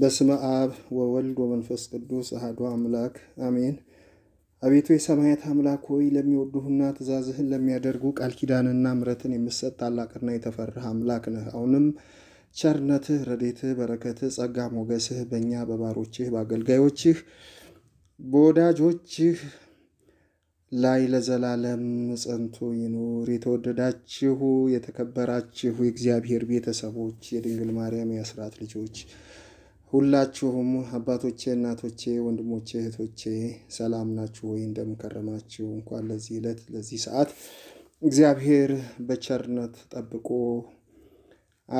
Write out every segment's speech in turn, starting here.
በስመ አብ ወወልድ ወመንፈስ ቅዱስ አህዶ አምላክ አሜን። አቤቱ የሰማያት አምላክ ሆይ ለሚወዱህና ትእዛዝህን ለሚያደርጉ ቃል ኪዳንና ምረትን የምትሰጥ ታላቅና የተፈራህ አምላክ ነህ። አሁንም ቸርነትህ፣ ረዴትህ፣ በረከትህ፣ ጸጋ ሞገስህ በእኛ በባሮችህ በአገልጋዮችህ በወዳጆችህ ላይ ለዘላለም ጸንቶ ይኑር። የተወደዳችሁ የተከበራችሁ የእግዚአብሔር ቤተሰቦች የድንግል ማርያም የአስራት ልጆች ሁላችሁም አባቶቼ፣ እናቶቼ፣ ወንድሞቼ፣ እህቶቼ ሰላም ናችሁ ወይ? እንደምከረማችሁ። እንኳን ለዚህ ዕለት ለዚህ ሰዓት እግዚአብሔር በቸርነት ጠብቆ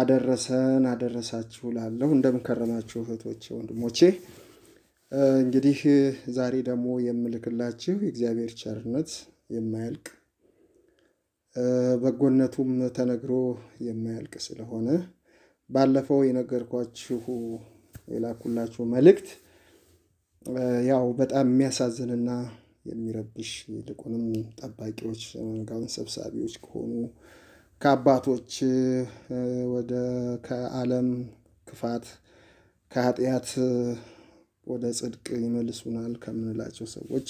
አደረሰን አደረሳችሁ ላለሁ። እንደምከረማችሁ እህቶቼ፣ ወንድሞቼ እንግዲህ ዛሬ ደግሞ የምልክላችሁ የእግዚአብሔር ቸርነት የማያልቅ በጎነቱም ተነግሮ የማያልቅ ስለሆነ ባለፈው የነገርኳችሁ የላኩላቸው መልእክት ያው በጣም የሚያሳዝንና የሚረብሽ ይልቁንም ጠባቂዎች መንጋውን ሰብሳቢዎች ከሆኑ ከአባቶች ወደ ከዓለም ክፋት ከኃጢአት ወደ ጽድቅ ይመልሱናል ከምንላቸው ሰዎች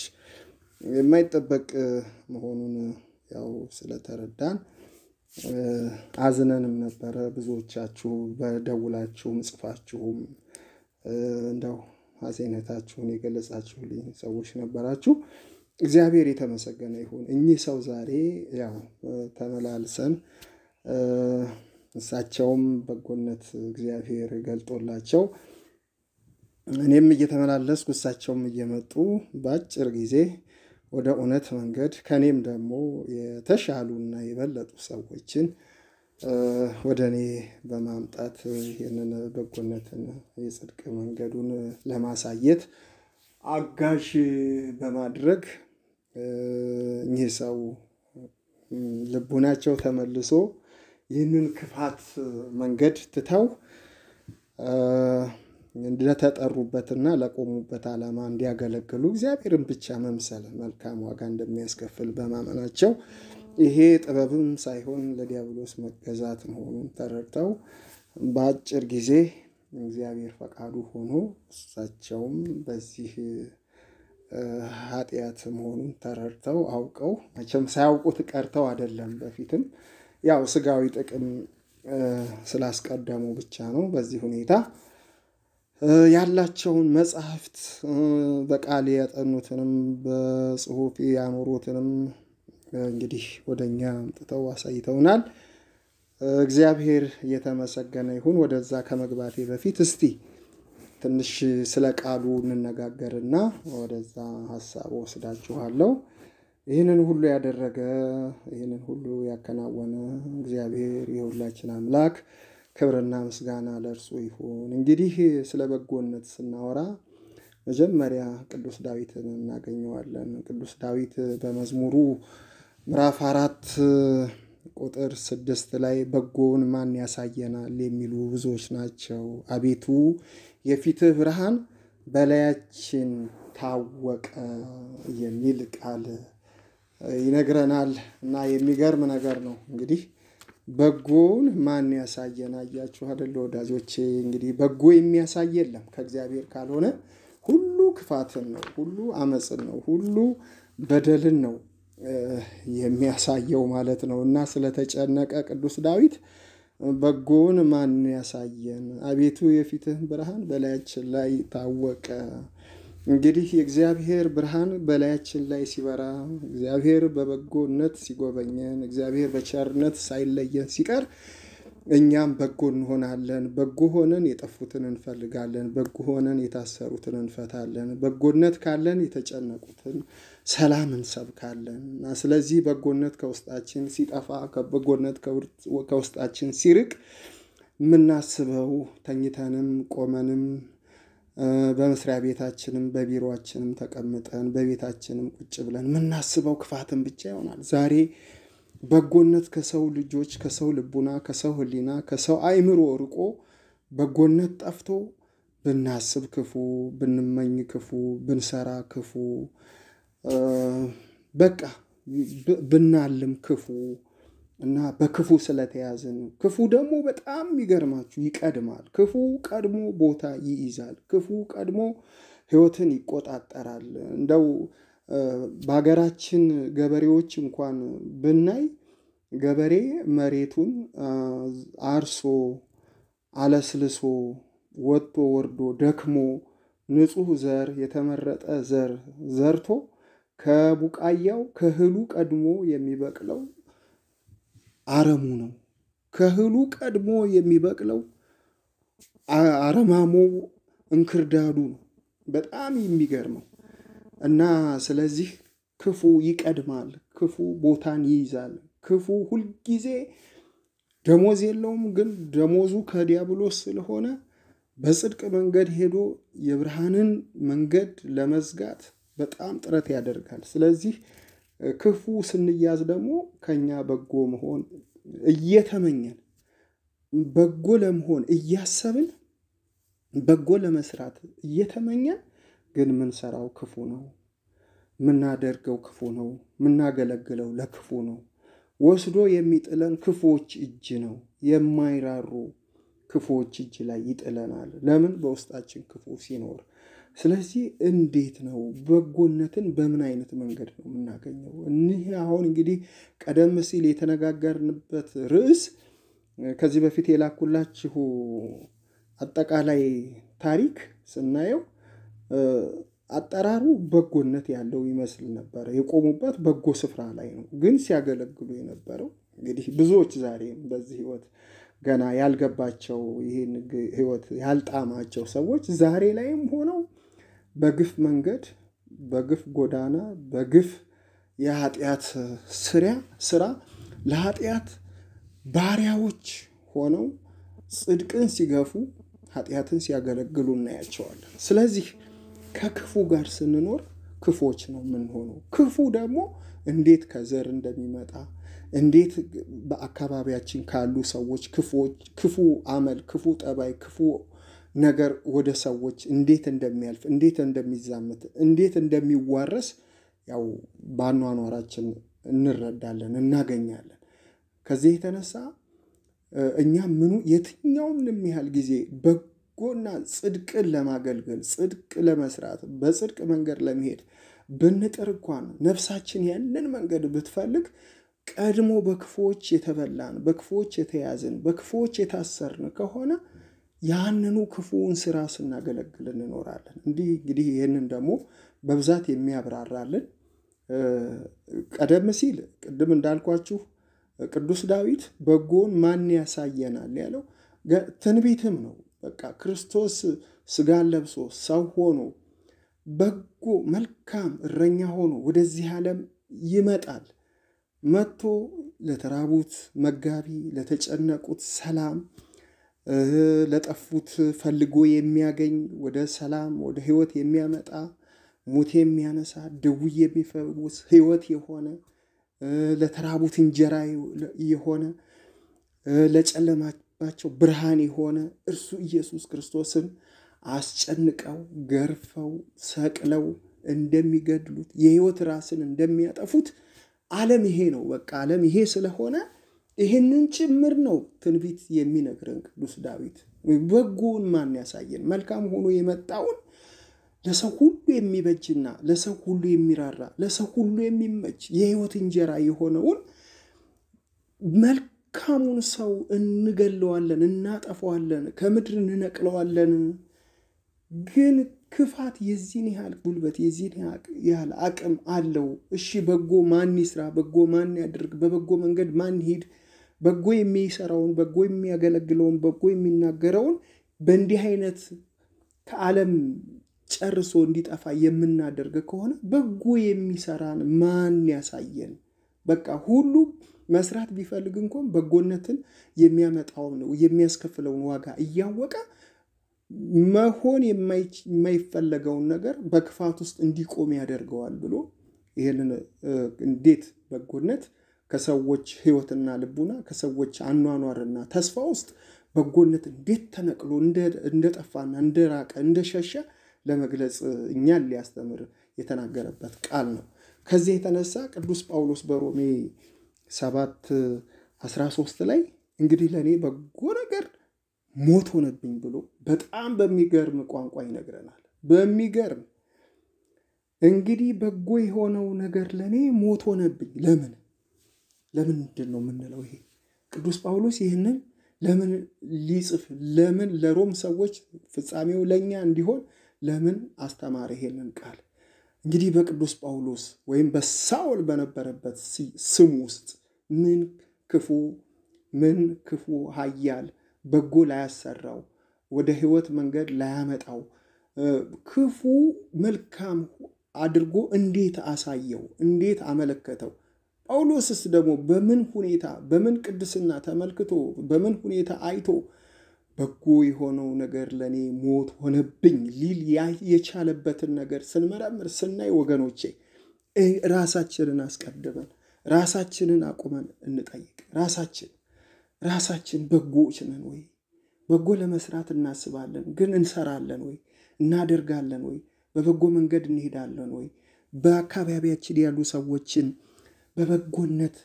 የማይጠበቅ መሆኑን ያው ስለተረዳን አዝነንም ነበረ። ብዙዎቻችሁ በደውላችሁም ጽፋችሁም እንደው ሐሴነታችሁን የገለጻችሁልኝ ሰዎች ነበራችሁ። እግዚአብሔር የተመሰገነ ይሁን። እኚህ ሰው ዛሬ ያው ተመላልሰን እሳቸውም በጎነት እግዚአብሔር ገልጦላቸው እኔም እየተመላለስኩ እሳቸውም እየመጡ በአጭር ጊዜ ወደ እውነት መንገድ ከኔም ደግሞ የተሻሉና የበለጡ ሰዎችን ወደ እኔ በማምጣት ይህንን በጎነትን የጽድቅ መንገዱን ለማሳየት አጋዥ በማድረግ እኚህ ሰው ልቡናቸው ተመልሶ ይህንን ክፋት መንገድ ትተው ለተጠሩበትና ለቆሙበት ዓላማ እንዲያገለግሉ እግዚአብሔርን ብቻ መምሰል መልካም ዋጋ እንደሚያስከፍል በማመናቸው ይሄ ጥበብም ሳይሆን ለዲያብሎስ መገዛት መሆኑን ተረድተው በአጭር ጊዜ እግዚአብሔር ፈቃዱ ሆኖ እሳቸውም በዚህ ኃጢአት መሆኑን ተረድተው አውቀው መቼም ሳያውቁት ቀርተው አይደለም። በፊትም ያው ስጋዊ ጥቅም ስላስቀደሙ ብቻ ነው። በዚህ ሁኔታ ያላቸውን መጽሐፍት በቃል ያጠኑትንም በጽሁፍ ያኖሩትንም እንግዲህ ወደ እኛ አምጥተው አሳይተውናል። እግዚአብሔር እየተመሰገነ ይሁን። ወደዛ ከመግባቴ በፊት እስቲ ትንሽ ስለ ቃሉ እንነጋገርና ወደዛ ሀሳብ ወስዳችኋለሁ። ይህንን ሁሉ ያደረገ ይህንን ሁሉ ያከናወነ እግዚአብሔር የሁላችን አምላክ ክብርና ምስጋና ለእርሱ ይሁን። እንግዲህ ስለ በጎነት ስናወራ መጀመሪያ ቅዱስ ዳዊትን እናገኘዋለን። ቅዱስ ዳዊት በመዝሙሩ ምዕራፍ አራት ቁጥር ስድስት ላይ በጎውን ማን ያሳየናል የሚሉ ብዙዎች ናቸው። አቤቱ የፊትህ ብርሃን በላያችን ታወቀ የሚል ቃል ይነግረናል እና የሚገርም ነገር ነው። እንግዲህ በጎውን ማን ያሳየን? አያችሁ አደለ ወዳጆቼ? እንግዲህ በጎ የሚያሳይ የለም ከእግዚአብሔር ካልሆነ ሁሉ ክፋትን ነው፣ ሁሉ አመፅን ነው፣ ሁሉ በደልን ነው የሚያሳየው ማለት ነው። እና ስለተጨነቀ ቅዱስ ዳዊት በጎውን ማን ያሳየን? አቤቱ የፊትህ ብርሃን በላያችን ላይ ታወቀ። እንግዲህ የእግዚአብሔር ብርሃን በላያችን ላይ ሲበራ፣ እግዚአብሔር በበጎነት ሲጎበኘን፣ እግዚአብሔር በቸርነት ሳይለየን ሲቀር እኛም በጎ እንሆናለን። በጎ ሆነን የጠፉትን እንፈልጋለን። በጎ ሆነን የታሰሩትን እንፈታለን። በጎነት ካለን የተጨነቁትን ሰላም እንሰብካለን እና ስለዚህ በጎነት ከውስጣችን ሲጠፋ በጎነት ከውስጣችን ሲርቅ የምናስበው ተኝተንም ቆመንም በመስሪያ ቤታችንም በቢሮችንም ተቀምጠን በቤታችንም ቁጭ ብለን የምናስበው ክፋትን ብቻ ይሆናል። ዛሬ በጎነት ከሰው ልጆች ከሰው ልቡና ከሰው ሕሊና ከሰው አይምሮ ርቆ በጎነት ጠፍቶ ብናስብ ክፉ፣ ብንመኝ ክፉ፣ ብንሰራ ክፉ በቃ ብናልም ክፉ እና በክፉ ስለተያዝን ክፉ ደግሞ በጣም ይገርማችሁ ይቀድማል። ክፉ ቀድሞ ቦታ ይይዛል። ክፉ ቀድሞ ህይወትን ይቆጣጠራል። እንደው በሀገራችን ገበሬዎች እንኳን ብናይ ገበሬ መሬቱን አርሶ አለስልሶ ወጥቶ ወርዶ ደክሞ ንጹህ ዘር የተመረጠ ዘር ዘርቶ ከቡቃያው ከእህሉ ቀድሞ የሚበቅለው አረሙ ነው። ከእህሉ ቀድሞ የሚበቅለው አረማሞ እንክርዳዱ ነው። በጣም የሚገርመው እና ስለዚህ ክፉ ይቀድማል፣ ክፉ ቦታን ይይዛል። ክፉ ሁልጊዜ ደሞዝ የለውም፣ ግን ደሞዙ ከዲያብሎስ ስለሆነ በጽድቅ መንገድ ሄዶ የብርሃንን መንገድ ለመዝጋት በጣም ጥረት ያደርጋል። ስለዚህ ክፉ ስንያዝ ደግሞ ከኛ በጎ መሆን እየተመኘን በጎ ለመሆን እያሰብን በጎ ለመስራት እየተመኘን ግን ምንሰራው ክፉ ነው፣ ምናደርገው ክፉ ነው፣ ምናገለግለው ለክፉ ነው። ወስዶ የሚጥለን ክፉዎች እጅ ነው። የማይራሩ ክፉዎች እጅ ላይ ይጥለናል። ለምን? በውስጣችን ክፉ ሲኖር ስለዚህ እንዴት ነው በጎነትን በምን አይነት መንገድ ነው የምናገኘው? እኒህ አሁን እንግዲህ ቀደም ሲል የተነጋገርንበት ርዕስ ከዚህ በፊት የላኩላችሁ አጠቃላይ ታሪክ ስናየው አጠራሩ በጎነት ያለው ይመስል ነበረ። የቆሙበት በጎ ስፍራ ላይ ነው። ግን ሲያገለግሉ የነበረው እንግዲህ ብዙዎች ዛሬም በዚህ ህይወት ገና ያልገባቸው ይህን ህይወት ያልጣማቸው ሰዎች ዛሬ ላይም ሆነው በግፍ መንገድ በግፍ ጎዳና በግፍ የኃጢአት ስሪያ ስራ ለኃጢአት ባሪያዎች ሆነው ጽድቅን ሲገፉ ኃጢአትን ሲያገለግሉ እናያቸዋለን። ስለዚህ ከክፉ ጋር ስንኖር ክፎች ነው የምንሆነው። ክፉ ደግሞ እንዴት ከዘር እንደሚመጣ እንዴት በአካባቢያችን ካሉ ሰዎች ክፉ አመል፣ ክፉ ጠባይ፣ ክፉ ነገር ወደ ሰዎች እንዴት እንደሚያልፍ እንዴት እንደሚዛመት እንዴት እንደሚዋረስ ያው በአኗኗራችን እንረዳለን እናገኛለን። ከዚህ የተነሳ እኛ ምኑ የትኛውም ያህል ጊዜ በጎና ጽድቅን ለማገልገል ጽድቅ ለመስራት በጽድቅ መንገድ ለመሄድ ብንጥር እንኳን ነፍሳችን ያንን መንገድ ብትፈልግ ቀድሞ በክፉዎች የተበላን በክፉዎች የተያዝን በክፉዎች የታሰርን ከሆነ ያንኑ ክፉውን ስራ ስናገለግል እንኖራለን። እንዲህ እንግዲህ ይህንን ደግሞ በብዛት የሚያብራራልን ቀደም ሲል ቅድም እንዳልኳችሁ ቅዱስ ዳዊት በጎን ማን ያሳየናል ያለው ትንቢትም ነው። በቃ ክርስቶስ ስጋን ለብሶ ሰው ሆኖ በጎ መልካም እረኛ ሆኖ ወደዚህ ዓለም ይመጣል። መጥቶ ለተራቡት መጋቢ፣ ለተጨነቁት ሰላም ለጠፉት ፈልጎ የሚያገኝ ወደ ሰላም ወደ ህይወት የሚያመጣ ሙት የሚያነሳ ድዊ የሚፈውስ ህይወት የሆነ ለተራቡት እንጀራ የሆነ ለጨለማባቸው ብርሃን የሆነ እርሱ ኢየሱስ ክርስቶስን አስጨንቀው ገርፈው ሰቅለው እንደሚገድሉት የህይወት ራስን እንደሚያጠፉት ዓለም ይሄ ነው። በቃ ዓለም ይሄ ስለሆነ ይህንን ጭምር ነው ትንቢት የሚነግረን ቅዱስ ዳዊት። በጎውን ማን ያሳየን? መልካም ሆኖ የመጣውን ለሰው ሁሉ የሚበጅና ለሰው ሁሉ የሚራራ ለሰው ሁሉ የሚመች የህይወት እንጀራ የሆነውን መልካሙን ሰው እንገለዋለን፣ እናጠፈዋለን፣ ከምድር እንነቅለዋለን። ግን ክፋት የዚህን ያህል ጉልበት የዚህን ያህል አቅም አለው። እሺ በጎ ማን ይስራ? በጎ ማን ያድርግ? በበጎ መንገድ ማን ሄድ? በጎ የሚሰራውን በጎ የሚያገለግለውን በጎ የሚናገረውን በእንዲህ አይነት ከዓለም ጨርሶ እንዲጠፋ የምናደርግ ከሆነ በጎ የሚሰራን ማን ያሳየን? በቃ ሁሉ መስራት ቢፈልግ እንኳን በጎነትን የሚያመጣውን ነው የሚያስከፍለውን ዋጋ እያወቀ መሆን የማይፈለገውን ነገር በክፋት ውስጥ እንዲቆም ያደርገዋል ብሎ ይህንን እንዴት በጎነት ከሰዎች ህይወትና ልቡና ከሰዎች አኗኗርና ተስፋ ውስጥ በጎነት እንዴት ተነቅሎ እንደጠፋና እንደራቀ እንደሸሸ ለመግለጽ እኛን ሊያስተምር የተናገረበት ቃል ነው። ከዚህ የተነሳ ቅዱስ ጳውሎስ በሮሜ 7 13 ላይ እንግዲህ ለእኔ በጎ ነገር ሞት ሆነብኝ ብሎ በጣም በሚገርም ቋንቋ ይነግረናል። በሚገርም እንግዲህ በጎ የሆነው ነገር ለእኔ ሞት ሆነብኝ። ለምን? ለምንድን ነው የምንለው? ይሄ ቅዱስ ጳውሎስ ይህንን ለምን ሊጽፍ ለምን ለሮም ሰዎች ፍጻሜው ለእኛ እንዲሆን ለምን አስተማረ? ይሄንን ቃል እንግዲህ በቅዱስ ጳውሎስ ወይም በሳውል በነበረበት ስም ውስጥ ምን ክፉ ምን ክፉ ኃያል በጎ ላያሰራው ወደ ሕይወት መንገድ ላያመጣው ክፉ መልካም አድርጎ እንዴት አሳየው? እንዴት አመለከተው? ጳውሎስስ ደግሞ በምን ሁኔታ በምን ቅድስና ተመልክቶ በምን ሁኔታ አይቶ በጎ የሆነው ነገር ለእኔ ሞት ሆነብኝ ሊል የቻለበትን ነገር ስንመረምር ስናይ ወገኖቼ ራሳችንን አስቀድመን ራሳችንን አቁመን እንጠይቅ። ራሳችን ራሳችን በጎዎች ነን ወይ? በጎ ለመስራት እናስባለን፣ ግን እንሰራለን ወይ? እናደርጋለን ወይ? በበጎ መንገድ እንሄዳለን ወይ? በአካባቢያችን ያሉ ሰዎችን በበጎነት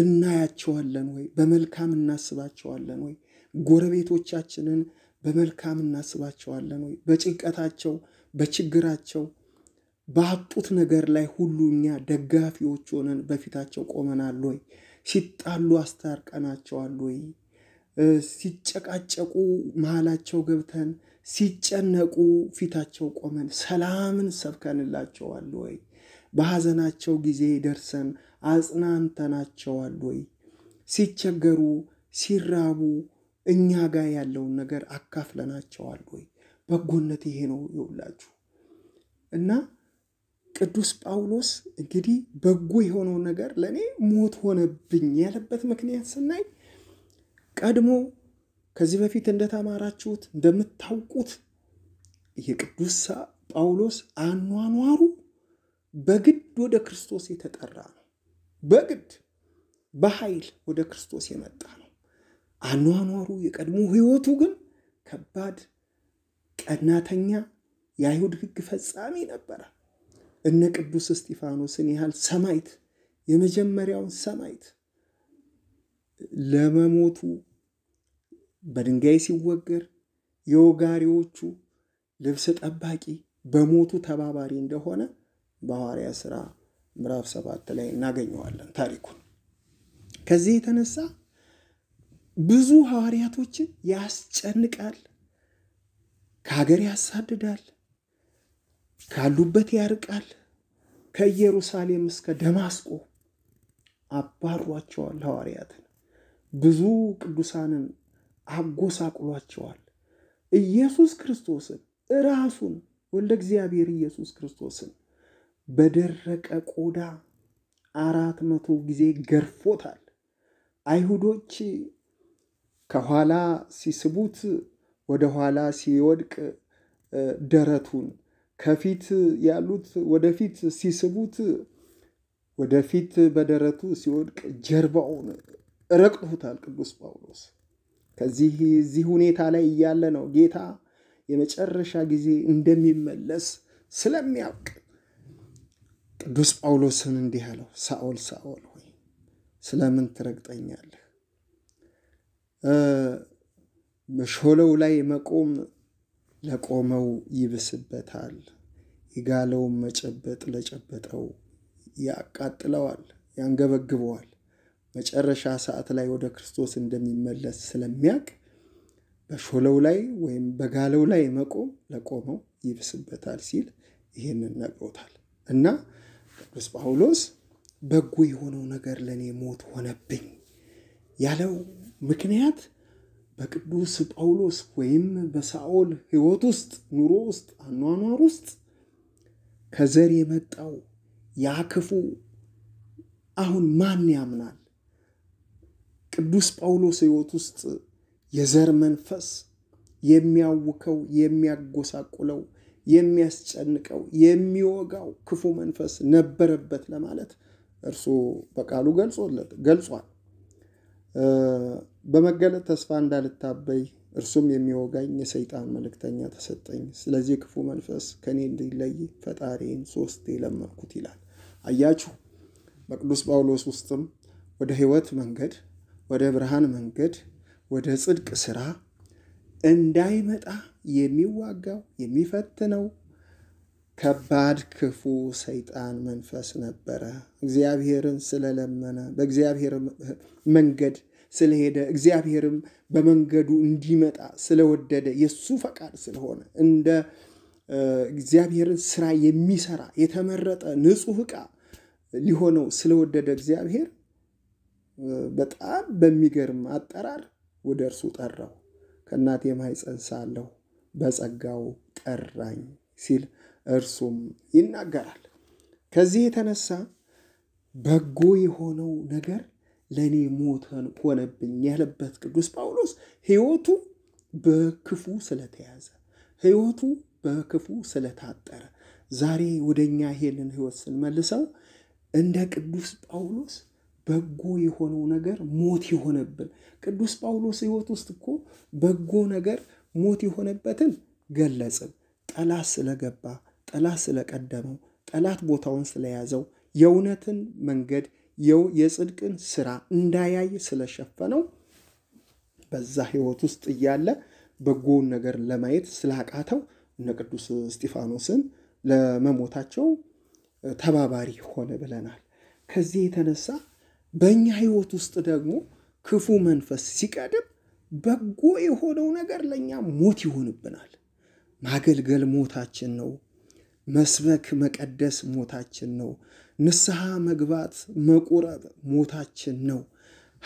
እናያቸዋለን ወይ? በመልካም እናስባቸዋለን ወይ? ጎረቤቶቻችንን በመልካም እናስባቸዋለን ወይ? በጭንቀታቸው፣ በችግራቸው፣ ባጡት ነገር ላይ ሁሉ እኛ ደጋፊዎች ሆነን በፊታቸው ቆመናል ወይ? ሲጣሉ አስታርቀናቸዋል ወይ? ሲጨቃጨቁ መሃላቸው ገብተን ሲጨነቁ ፊታቸው ቆመን ሰላምን ሰብከንላቸዋል ወይ? በሐዘናቸው ጊዜ ደርሰን አጽናንተናቸዋል ወይ? ሲቸገሩ ሲራቡ እኛ ጋር ያለውን ነገር አካፍለናቸዋል ወይ? በጎነት ይሄ ነው ይውላችሁ እና ቅዱስ ጳውሎስ እንግዲህ በጎ የሆነው ነገር ለእኔ ሞት ሆነብኝ ያለበት ምክንያት ስናይ ቀድሞ ከዚህ በፊት እንደተማራችሁት እንደምታውቁት የቅዱስ ጳውሎስ አኗኗሩ በግድ ወደ ክርስቶስ የተጠራ ነው። በግድ በኃይል ወደ ክርስቶስ የመጣ ነው። አኗኗሩ የቀድሞ ህይወቱ ግን ከባድ ቀናተኛ የአይሁድ ህግ ፈጻሚ ነበረ። እነ ቅዱስ እስጢፋኖስን ያህል ሰማይት የመጀመሪያውን ሰማይት ለመሞቱ በድንጋይ ሲወገር የወጋሪዎቹ ልብስ ጠባቂ በሞቱ ተባባሪ እንደሆነ በሐዋርያ ሥራ ምዕራፍ ሰባት ላይ እናገኘዋለን ታሪኩን። ከዚህ የተነሳ ብዙ ሐዋርያቶችን ያስጨንቃል፣ ከሀገር ያሳድዳል፣ ካሉበት ያርቃል። ከኢየሩሳሌም እስከ ደማስቆ አባሯቸዋል። ሐዋርያትን ብዙ ቅዱሳንን አጎሳቁሏቸዋል ኢየሱስ ክርስቶስን ራሱን ወልደ እግዚአብሔር ኢየሱስ ክርስቶስን በደረቀ ቆዳ አራት መቶ ጊዜ ገርፎታል። አይሁዶች ከኋላ ሲስቡት ወደ ኋላ ሲወድቅ ደረቱን፣ ከፊት ያሉት ወደፊት ሲስቡት ወደፊት በደረቱ ሲወድቅ ጀርባውን ረቅቶታል ቅዱስ ጳውሎስ። ከዚህ እዚህ ሁኔታ ላይ እያለ ነው ጌታ የመጨረሻ ጊዜ እንደሚመለስ ስለሚያውቅ ቅዱስ ጳውሎስን እንዲህ አለው፣ ሳኦል ሳኦል ሆይ ስለምን ትረግጠኛለህ? በሾለው ላይ መቆም ለቆመው ይብስበታል፣ የጋለውን መጨበጥ ለጨበጠው ያቃጥለዋል፣ ያንገበግበዋል። መጨረሻ ሰዓት ላይ ወደ ክርስቶስ እንደሚመለስ ስለሚያውቅ በሾለው ላይ ወይም በጋለው ላይ መቆም ለቆመው ይብስበታል ሲል ይህንን ነግሮታል እና ቅዱስ ጳውሎስ በጎ የሆነው ነገር ለእኔ ሞት ሆነብኝ ያለው ምክንያት በቅዱስ ጳውሎስ ወይም በሳኦል ሕይወት ውስጥ ኑሮ ውስጥ አኗኗር ውስጥ ከዘር የመጣው ያ ክፉ አሁን ማን ያምናል? ቅዱስ ጳውሎስ ሕይወት ውስጥ የዘር መንፈስ የሚያውከው የሚያጎሳቁለው የሚያስጨንቀው የሚወጋው ክፉ መንፈስ ነበረበት ለማለት እርሱ በቃሉ ገልጾለት ገልጿል። በመገለጥ ተስፋ እንዳልታበይ እርሱም የሚወጋኝ የሰይጣን መልእክተኛ ተሰጠኝ። ስለዚህ ክፉ መንፈስ ከኔ እንዲለይ ፈጣሪን ሶስቴ ለመንኩት ይላል። አያችሁ በቅዱስ ጳውሎስ ውስጥም ወደ ሕይወት መንገድ፣ ወደ ብርሃን መንገድ፣ ወደ ጽድቅ ስራ እንዳይመጣ የሚዋጋው የሚፈትነው ከባድ ክፉ ሰይጣን መንፈስ ነበረ። እግዚአብሔርን ስለለመነ በእግዚአብሔር መንገድ ስለሄደ እግዚአብሔርም በመንገዱ እንዲመጣ ስለወደደ የእሱ ፈቃድ ስለሆነ እንደ እግዚአብሔርን ስራ የሚሰራ የተመረጠ ንጹሕ ዕቃ ሊሆነው ስለወደደ እግዚአብሔር በጣም በሚገርም አጠራር ወደ እርሱ ጠራው። ከእናቴ ማኅፀን ሳለሁ በጸጋው ጠራኝ ሲል እርሱም ይናገራል። ከዚህ የተነሳ በጎ የሆነው ነገር ለእኔ ሞት ሆነብኝ ያለበት ቅዱስ ጳውሎስ ሕይወቱ በክፉ ስለተያዘ ሕይወቱ በክፉ ስለታጠረ ዛሬ ወደ እኛ ይሄንን ሕይወት ስንመልሰው እንደ ቅዱስ ጳውሎስ በጎ የሆነው ነገር ሞት የሆነብን። ቅዱስ ጳውሎስ ሕይወት ውስጥ እኮ በጎ ነገር ሞት የሆነበትን ገለጽን። ጠላት ስለገባ፣ ጠላት ስለቀደመው፣ ጠላት ቦታውን ስለያዘው፣ የእውነትን መንገድ የጽድቅን ስራ እንዳያይ ስለሸፈነው በዛ ሕይወት ውስጥ እያለ በጎውን ነገር ለማየት ስላቃተው እነ ቅዱስ እስጢፋኖስን ለመሞታቸው ተባባሪ ሆነ ብለናል። ከዚህ የተነሳ በእኛ ህይወት ውስጥ ደግሞ ክፉ መንፈስ ሲቀድም በጎ የሆነው ነገር ለእኛ ሞት ይሆንብናል። ማገልገል ሞታችን ነው። መስበክ መቀደስ ሞታችን ነው። ንስሐ መግባት መቁረብ ሞታችን ነው።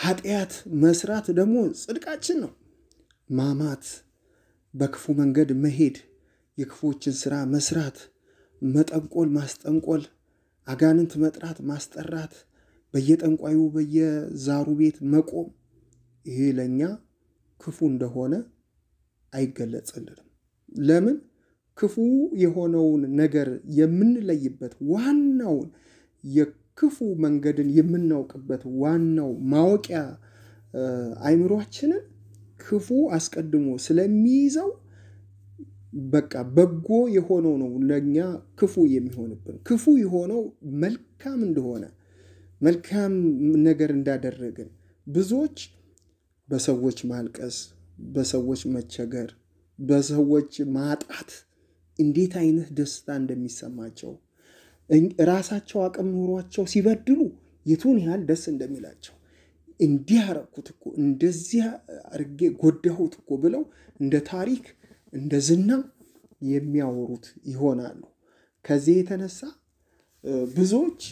ኃጢአት መስራት ደግሞ ጽድቃችን ነው። ማማት፣ በክፉ መንገድ መሄድ፣ የክፎችን ስራ መስራት፣ መጠንቆል፣ ማስጠንቆል፣ አጋንንት መጥራት፣ ማስጠራት በየጠንቋዩ በየዛሩ ቤት መቆም ይሄ ለእኛ ክፉ እንደሆነ አይገለጽልንም። ለምን? ክፉ የሆነውን ነገር የምንለይበት ዋናውን የክፉ መንገድን የምናውቅበት ዋናው ማወቂያ አይምሯችንን ክፉ አስቀድሞ ስለሚይዘው በቃ በጎ የሆነው ነው ለእኛ ክፉ የሚሆንብን። ክፉ የሆነው መልካም እንደሆነ መልካም ነገር እንዳደረግን ብዙዎች በሰዎች ማልቀስ፣ በሰዎች መቸገር፣ በሰዎች ማጣት እንዴት አይነት ደስታ እንደሚሰማቸው ራሳቸው አቅም ኑሯቸው ሲበድሉ የቱን ያህል ደስ እንደሚላቸው እንዲህ አረኩት እኮ እንደዚህ አርጌ ጎዳሁት እኮ ብለው እንደ ታሪክ እንደ ዝና የሚያወሩት ይሆናሉ። ከዚህ የተነሳ ብዙዎች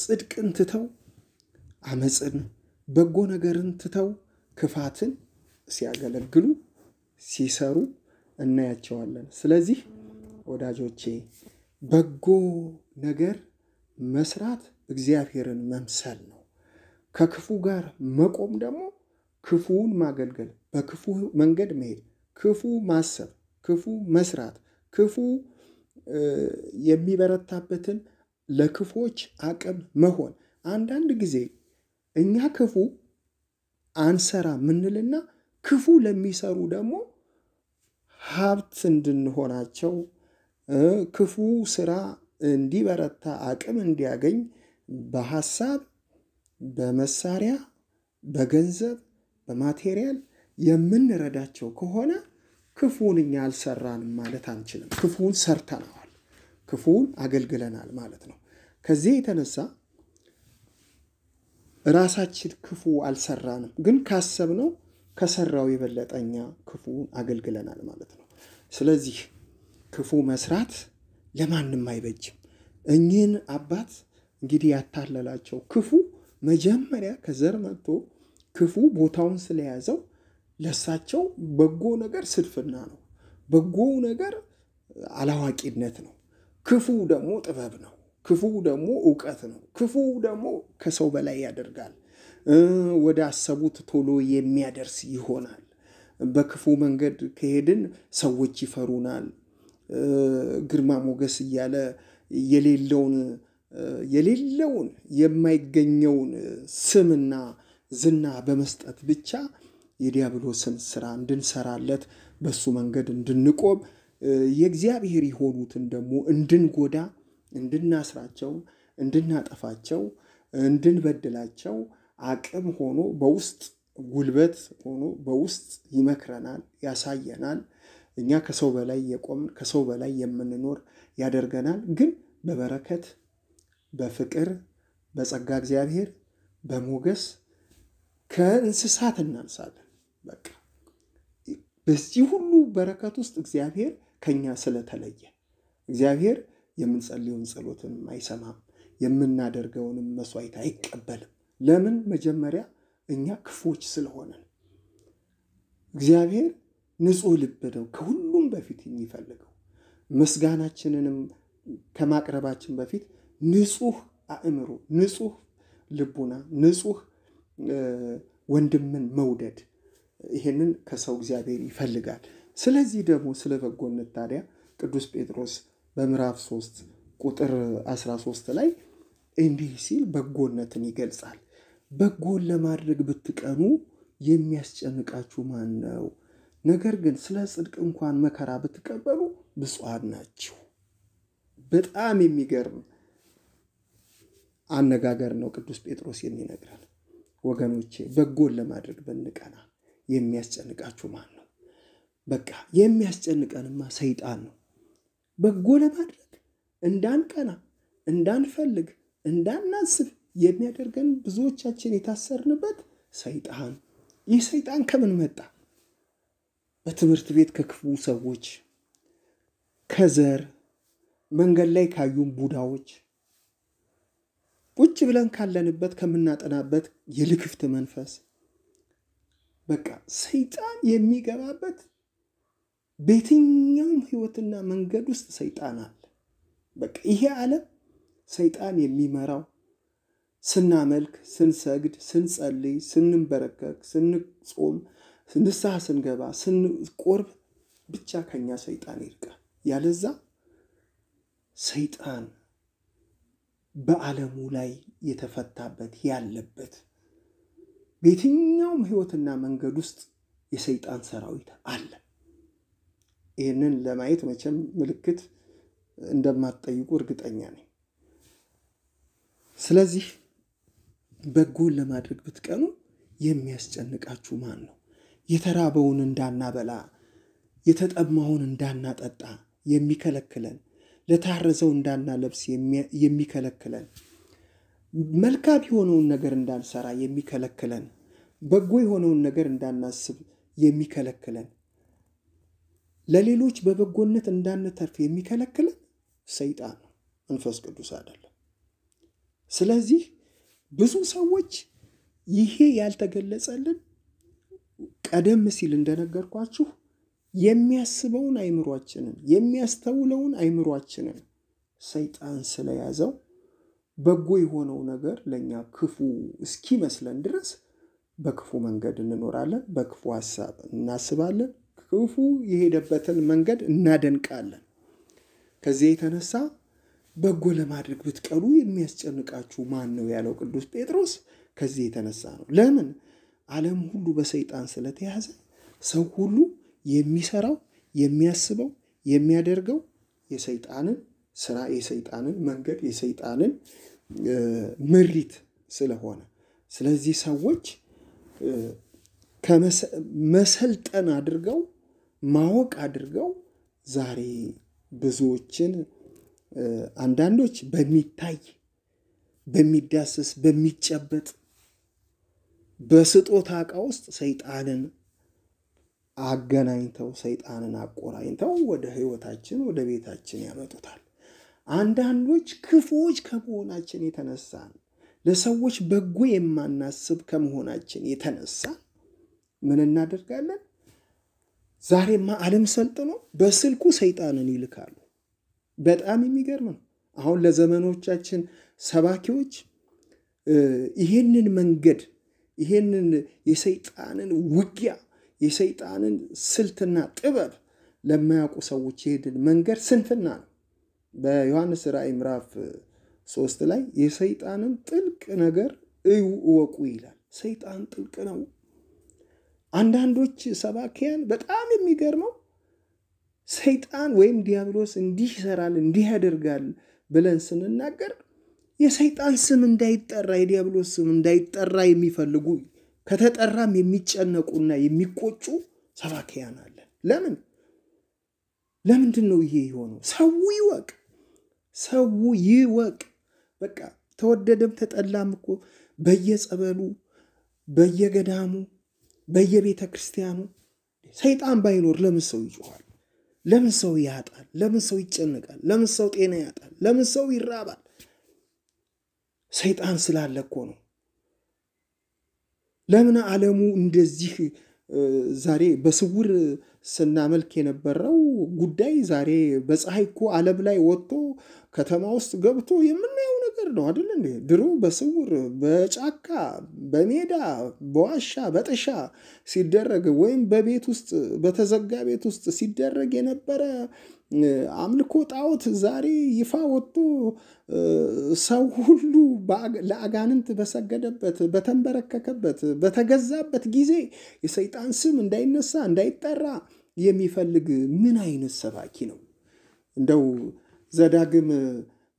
ጽድቅን ትተው አመፅን፣ በጎ ነገርን ትተው ክፋትን ሲያገለግሉ ሲሰሩ እናያቸዋለን። ስለዚህ ወዳጆቼ በጎ ነገር መስራት እግዚአብሔርን መምሰል ነው። ከክፉ ጋር መቆም ደግሞ ክፉውን ማገልገል፣ በክፉ መንገድ መሄድ፣ ክፉ ማሰብ፣ ክፉ መስራት፣ ክፉ የሚበረታበትን ለክፎች አቅም መሆን። አንዳንድ ጊዜ እኛ ክፉ አንሰራ ምንልና ክፉ ለሚሰሩ ደግሞ ሀብት እንድንሆናቸው ክፉ ስራ እንዲበረታ አቅም እንዲያገኝ በሀሳብ፣ በመሳሪያ፣ በገንዘብ፣ በማቴሪያል የምንረዳቸው ከሆነ ክፉን እኛ አልሰራንም ማለት አንችልም። ክፉን ሰርተናል። ክፉውን አገልግለናል ማለት ነው። ከዚህ የተነሳ ራሳችን ክፉ አልሰራንም፣ ግን ካሰብነው ከሰራው የበለጠኛ ክፉውን አገልግለናል ማለት ነው። ስለዚህ ክፉ መስራት ለማንም አይበጅም። እኚህን አባት እንግዲህ ያታለላቸው ክፉ መጀመሪያ ከዘር መጥቶ ክፉ ቦታውን ስለያዘው ለሳቸው በጎ ነገር ስድፍና ነው፣ በጎው ነገር አላዋቂነት ነው። ክፉ ደግሞ ጥበብ ነው። ክፉ ደግሞ እውቀት ነው። ክፉ ደግሞ ከሰው በላይ ያደርጋል። ወደ አሰቡት ቶሎ የሚያደርስ ይሆናል። በክፉ መንገድ ከሄድን ሰዎች ይፈሩናል። ግርማ ሞገስ እያለ የሌለውን የሌለውን የማይገኘውን ስምና ዝና በመስጠት ብቻ የዲያብሎስን ስራ እንድንሰራለት በሱ መንገድ እንድንቆም የእግዚአብሔር የሆኑትን ደግሞ እንድንጎዳ፣ እንድናስራቸው፣ እንድናጠፋቸው፣ እንድንበድላቸው አቅም ሆኖ በውስጥ ጉልበት ሆኖ በውስጥ ይመክረናል፣ ያሳየናል። እኛ ከሰው በላይ የቆምን ከሰው በላይ የምንኖር ያደርገናል። ግን በበረከት በፍቅር በጸጋ እግዚአብሔር በሞገስ ከእንስሳት እናንሳለን በቃ በዚህ ሁሉ በረከት ውስጥ እግዚአብሔር ከኛ ስለተለየ እግዚአብሔር የምንጸልየውን ጸሎትን አይሰማም፣ የምናደርገውንም መስዋዕት አይቀበልም። ለምን? መጀመሪያ እኛ ክፎች ስለሆነን። እግዚአብሔር ንጹሕ ልብ ነው ከሁሉም በፊት የሚፈልገው። ምስጋናችንንም ከማቅረባችን በፊት ንጹሕ አእምሮ፣ ንጹሕ ልቡና፣ ንጹሕ ወንድምን መውደድ ይህንን ከሰው እግዚአብሔር ይፈልጋል። ስለዚህ ደግሞ ስለ በጎነት ታዲያ ቅዱስ ጴጥሮስ በምዕራፍ 3 ቁጥር 13 ላይ እንዲህ ሲል በጎነትን ይገልጻል። በጎን ለማድረግ ብትቀኑ የሚያስጨንቃችሁ ማን ነው? ነገር ግን ስለ ጽድቅ እንኳን መከራ ብትቀበሉ ብፁዓን ናችሁ። በጣም የሚገርም አነጋገር ነው ቅዱስ ጴጥሮስ የሚነግረን። ወገኖቼ በጎን ለማድረግ ብንቀና የሚያስጨንቃችሁ ማን ነው? በቃ የሚያስጨንቀንማ ሰይጣን ነው። በጎ ለማድረግ እንዳንቀና፣ እንዳንፈልግ፣ እንዳናስብ የሚያደርገን ብዙዎቻችን የታሰርንበት ሰይጣን። ይህ ሰይጣን ከምን መጣ? በትምህርት ቤት ከክፉ ሰዎች፣ ከዘር መንገድ ላይ ካዩን ቡዳዎች፣ ቁጭ ብለን ካለንበት ከምናጠናበት የልክፍት መንፈስ በቃ ሰይጣን የሚገባበት በየትኛውም ህይወትና መንገድ ውስጥ ሰይጣን አለ። በቃ ይሄ ዓለም ሰይጣን የሚመራው ስናመልክ፣ ስንሰግድ፣ ስንጸልይ፣ ስንንበረከክ፣ ስንጾም፣ ንስሐ ስንገባ፣ ስንቆርብ ብቻ ከኛ ሰይጣን ይርቃል። ያለዛ ሰይጣን በዓለሙ ላይ የተፈታበት ያለበት በየትኛውም ህይወትና መንገድ ውስጥ የሰይጣን ሰራዊት አለ። ይህንን ለማየት መቼም ምልክት እንደማትጠይቁ እርግጠኛ ነኝ። ስለዚህ በጎን ለማድረግ ብትቀኑ የሚያስጨንቃችሁ ማን ነው? የተራበውን እንዳናበላ፣ የተጠማውን እንዳናጠጣ የሚከለክለን፣ ለታረዘው እንዳናለብስ የሚከለክለን መልካም የሆነውን ነገር እንዳንሰራ የሚከለክለን፣ በጎ የሆነውን ነገር እንዳናስብ የሚከለክለን፣ ለሌሎች በበጎነት እንዳንተርፍ የሚከለክለን ሰይጣን ነው፣ መንፈስ ቅዱስ አይደለም። ስለዚህ ብዙ ሰዎች ይሄ ያልተገለጸልን ቀደም ሲል እንደነገርኳችሁ የሚያስበውን አይምሯችንን የሚያስተውለውን አይምሯችንን ሰይጣን ስለያዘው በጎ የሆነው ነገር ለእኛ ክፉ እስኪመስለን ድረስ በክፉ መንገድ እንኖራለን፣ በክፉ ሀሳብ እናስባለን፣ ክፉ የሄደበትን መንገድ እናደንቃለን። ከዚህ የተነሳ በጎ ለማድረግ ብትቀሉ የሚያስጨንቃችሁ ማን ነው ያለው ቅዱስ ጴጥሮስ ከዚህ የተነሳ ነው። ለምን ዓለም ሁሉ በሰይጣን ስለተያዘ ሰው ሁሉ የሚሰራው የሚያስበው የሚያደርገው የሰይጣንን ስራ የሰይጣንን መንገድ የሰይጣንን ምሪት ስለሆነ ስለዚህ ሰዎች መሰልጠን አድርገው ማወቅ አድርገው ዛሬ ብዙዎችን አንዳንዶች በሚታይ በሚዳሰስ በሚጨበጥ በስጦታ ዕቃ ውስጥ ሰይጣንን አገናኝተው ሰይጣንን አቆራኝተው ወደ ህይወታችን ወደ ቤታችን ያመጡታል። አንዳንዶች ክፉዎች ከመሆናችን የተነሳ ነው። ለሰዎች በጎ የማናስብ ከመሆናችን የተነሳ ምን እናደርጋለን? ዛሬማ ዓለም ሰልጥኖ በስልኩ ሰይጣንን ይልካሉ። በጣም የሚገርም ነው። አሁን ለዘመኖቻችን ሰባኪዎች ይሄንን መንገድ ይሄንን የሰይጣንን ውጊያ የሰይጣንን ስልትና ጥበብ ለማያውቁ ሰዎች ይሄድን መንገድ ስንፍና ነው። በዮሐንስ ራእይ ምዕራፍ ሶስት ላይ የሰይጣንን ጥልቅ ነገር እዩ እወቁ ይላል። ሰይጣን ጥልቅ ነው። አንዳንዶች ሰባኪያን በጣም የሚገርመው ሰይጣን ወይም ዲያብሎስ እንዲህ ይሰራል እንዲህ ያደርጋል ብለን ስንናገር የሰይጣን ስም እንዳይጠራ የዲያብሎስ ስም እንዳይጠራ የሚፈልጉ ከተጠራም የሚጨነቁና የሚቆጩ ሰባኪያን አለን። ለምን ለምንድን ነው ይሄ የሆነው? ሰው ይወቅ። ሰው ይወቅ። በቃ ተወደደም ተጠላም እኮ በየጸበሉ በየገዳሙ በየቤተ ክርስቲያኑ ሰይጣን ባይኖር ለምን ሰው ይጮኋል? ለምን ሰው ያጣል? ለምን ሰው ይጨንቃል? ለምን ሰው ጤና ያጣል? ለምን ሰው ይራባል? ሰይጣን ስላለ እኮ ነው። ለምን ዓለሙ እንደዚህ ዛሬ በስውር ስናመልክ የነበረው ጉዳይ ዛሬ በፀሐይ እኮ ዓለም ላይ ወጥቶ ከተማ ውስጥ ገብቶ የምናየው ነገር ነው አይደል እንዴ? ድሮ በስውር በጫካ በሜዳ በዋሻ በጥሻ ሲደረግ ወይም በቤት ውስጥ በተዘጋ ቤት ውስጥ ሲደረግ የነበረ አምልኮ ጣዖት ዛሬ ይፋ ወጥቶ ሰው ሁሉ ለአጋንንት በሰገደበት በተንበረከከበት በተገዛበት ጊዜ የሰይጣን ስም እንዳይነሳ እንዳይጠራ የሚፈልግ ምን አይነት ሰባኪ ነው እንደው ዘዳግም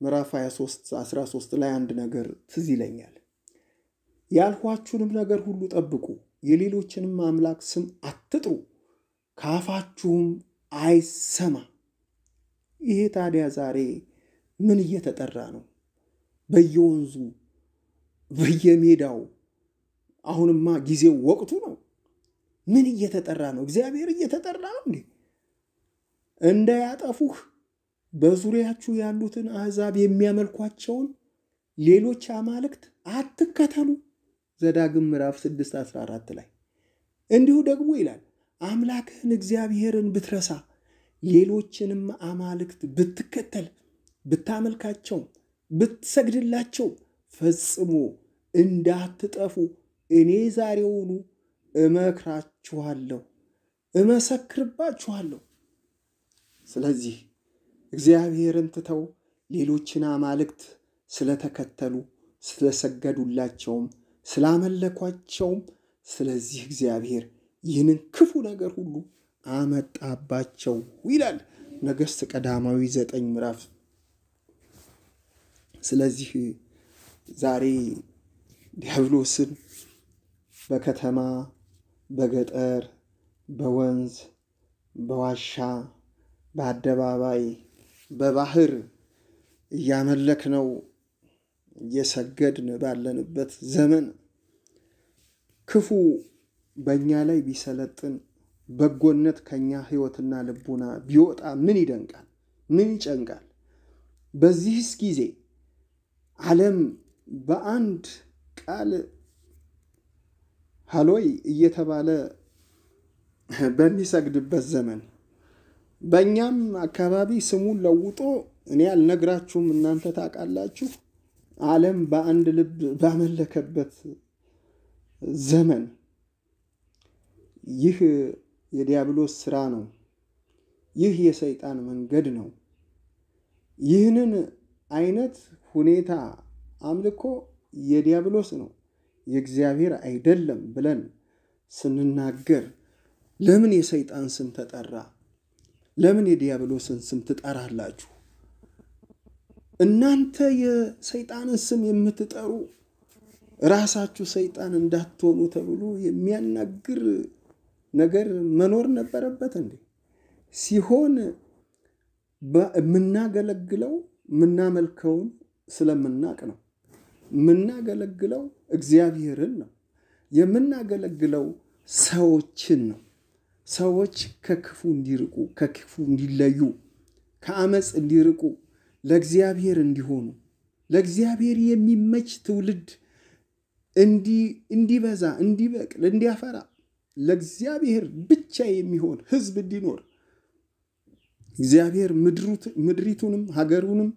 ምዕራፍ 23 13 ላይ አንድ ነገር ትዝ ይለኛል። ያልኋችሁንም ነገር ሁሉ ጠብቁ፣ የሌሎችንም አምላክ ስም አትጥሩ፣ ከአፋችሁም አይሰማ። ይሄ ታዲያ ዛሬ ምን እየተጠራ ነው? በየወንዙ በየሜዳው አሁንማ ጊዜው ወቅቱ ነው። ምን እየተጠራ ነው? እግዚአብሔር እየተጠራ ነው እንዴ? እንዳያጠፉህ በዙሪያችሁ ያሉትን አሕዛብ የሚያመልኳቸውን ሌሎች አማልክት አትከተሉ። ዘዳግም ምዕራፍ 6 14 ላይ እንዲሁ ደግሞ ይላል አምላክህን እግዚአብሔርን ብትረሳ ሌሎችንም አማልክት ብትከተል ብታመልካቸው ብትሰግድላቸው ፈጽሞ እንዳትጠፉ እኔ ዛሬውኑ እመክራችኋለሁ፣ እመሰክርባችኋለሁ። ስለዚህ እግዚአብሔርን ትተው ሌሎችን አማልክት ስለተከተሉ ስለሰገዱላቸውም ስላመለኳቸውም ስለዚህ እግዚአብሔር ይህንን ክፉ ነገር ሁሉ አመጣባቸው ይላል ነገሥት ቀዳማዊ ዘጠኝ ምዕራፍ። ስለዚህ ዛሬ ዲያብሎስን በከተማ በገጠር በወንዝ በዋሻ በአደባባይ በባህር እያመለክነው እየሰገድን ባለንበት ዘመን ክፉ በእኛ ላይ ቢሰለጥን በጎነት ከኛ ህይወትና ልቡና ቢወጣ ምን ይደንቃል? ምን ይጨንቃል? በዚህስ ጊዜ ዓለም በአንድ ቃል ሃሎይ እየተባለ በሚሰግድበት ዘመን በእኛም አካባቢ ስሙን ለውጦ እኔ አልነግራችሁም እናንተ ታውቃላችሁ። ዓለም በአንድ ልብ ባመለከበት ዘመን ይህ የዲያብሎስ ስራ ነው። ይህ የሰይጣን መንገድ ነው። ይህንን አይነት ሁኔታ አምልኮ የዲያብሎስ ነው የእግዚአብሔር አይደለም ብለን ስንናገር ለምን የሰይጣን ስም ተጠራ? ለምን የዲያብሎስን ስም ትጠራላችሁ? እናንተ የሰይጣንን ስም የምትጠሩ ራሳችሁ ሰይጣን እንዳትሆኑ ተብሎ የሚያናግር ነገር መኖር ነበረበት እንዴ? ሲሆን የምናገለግለው የምናመልከውን ስለምናቅ ነው። የምናገለግለው እግዚአብሔርን ነው። የምናገለግለው ሰዎችን ነው። ሰዎች ከክፉ እንዲርቁ፣ ከክፉ እንዲለዩ፣ ከአመፅ እንዲርቁ፣ ለእግዚአብሔር እንዲሆኑ፣ ለእግዚአብሔር የሚመች ትውልድ እንዲበዛ፣ እንዲበቅል፣ እንዲያፈራ፣ ለእግዚአብሔር ብቻ የሚሆን ሕዝብ እንዲኖር እግዚአብሔር ምድሪቱንም ሀገሩንም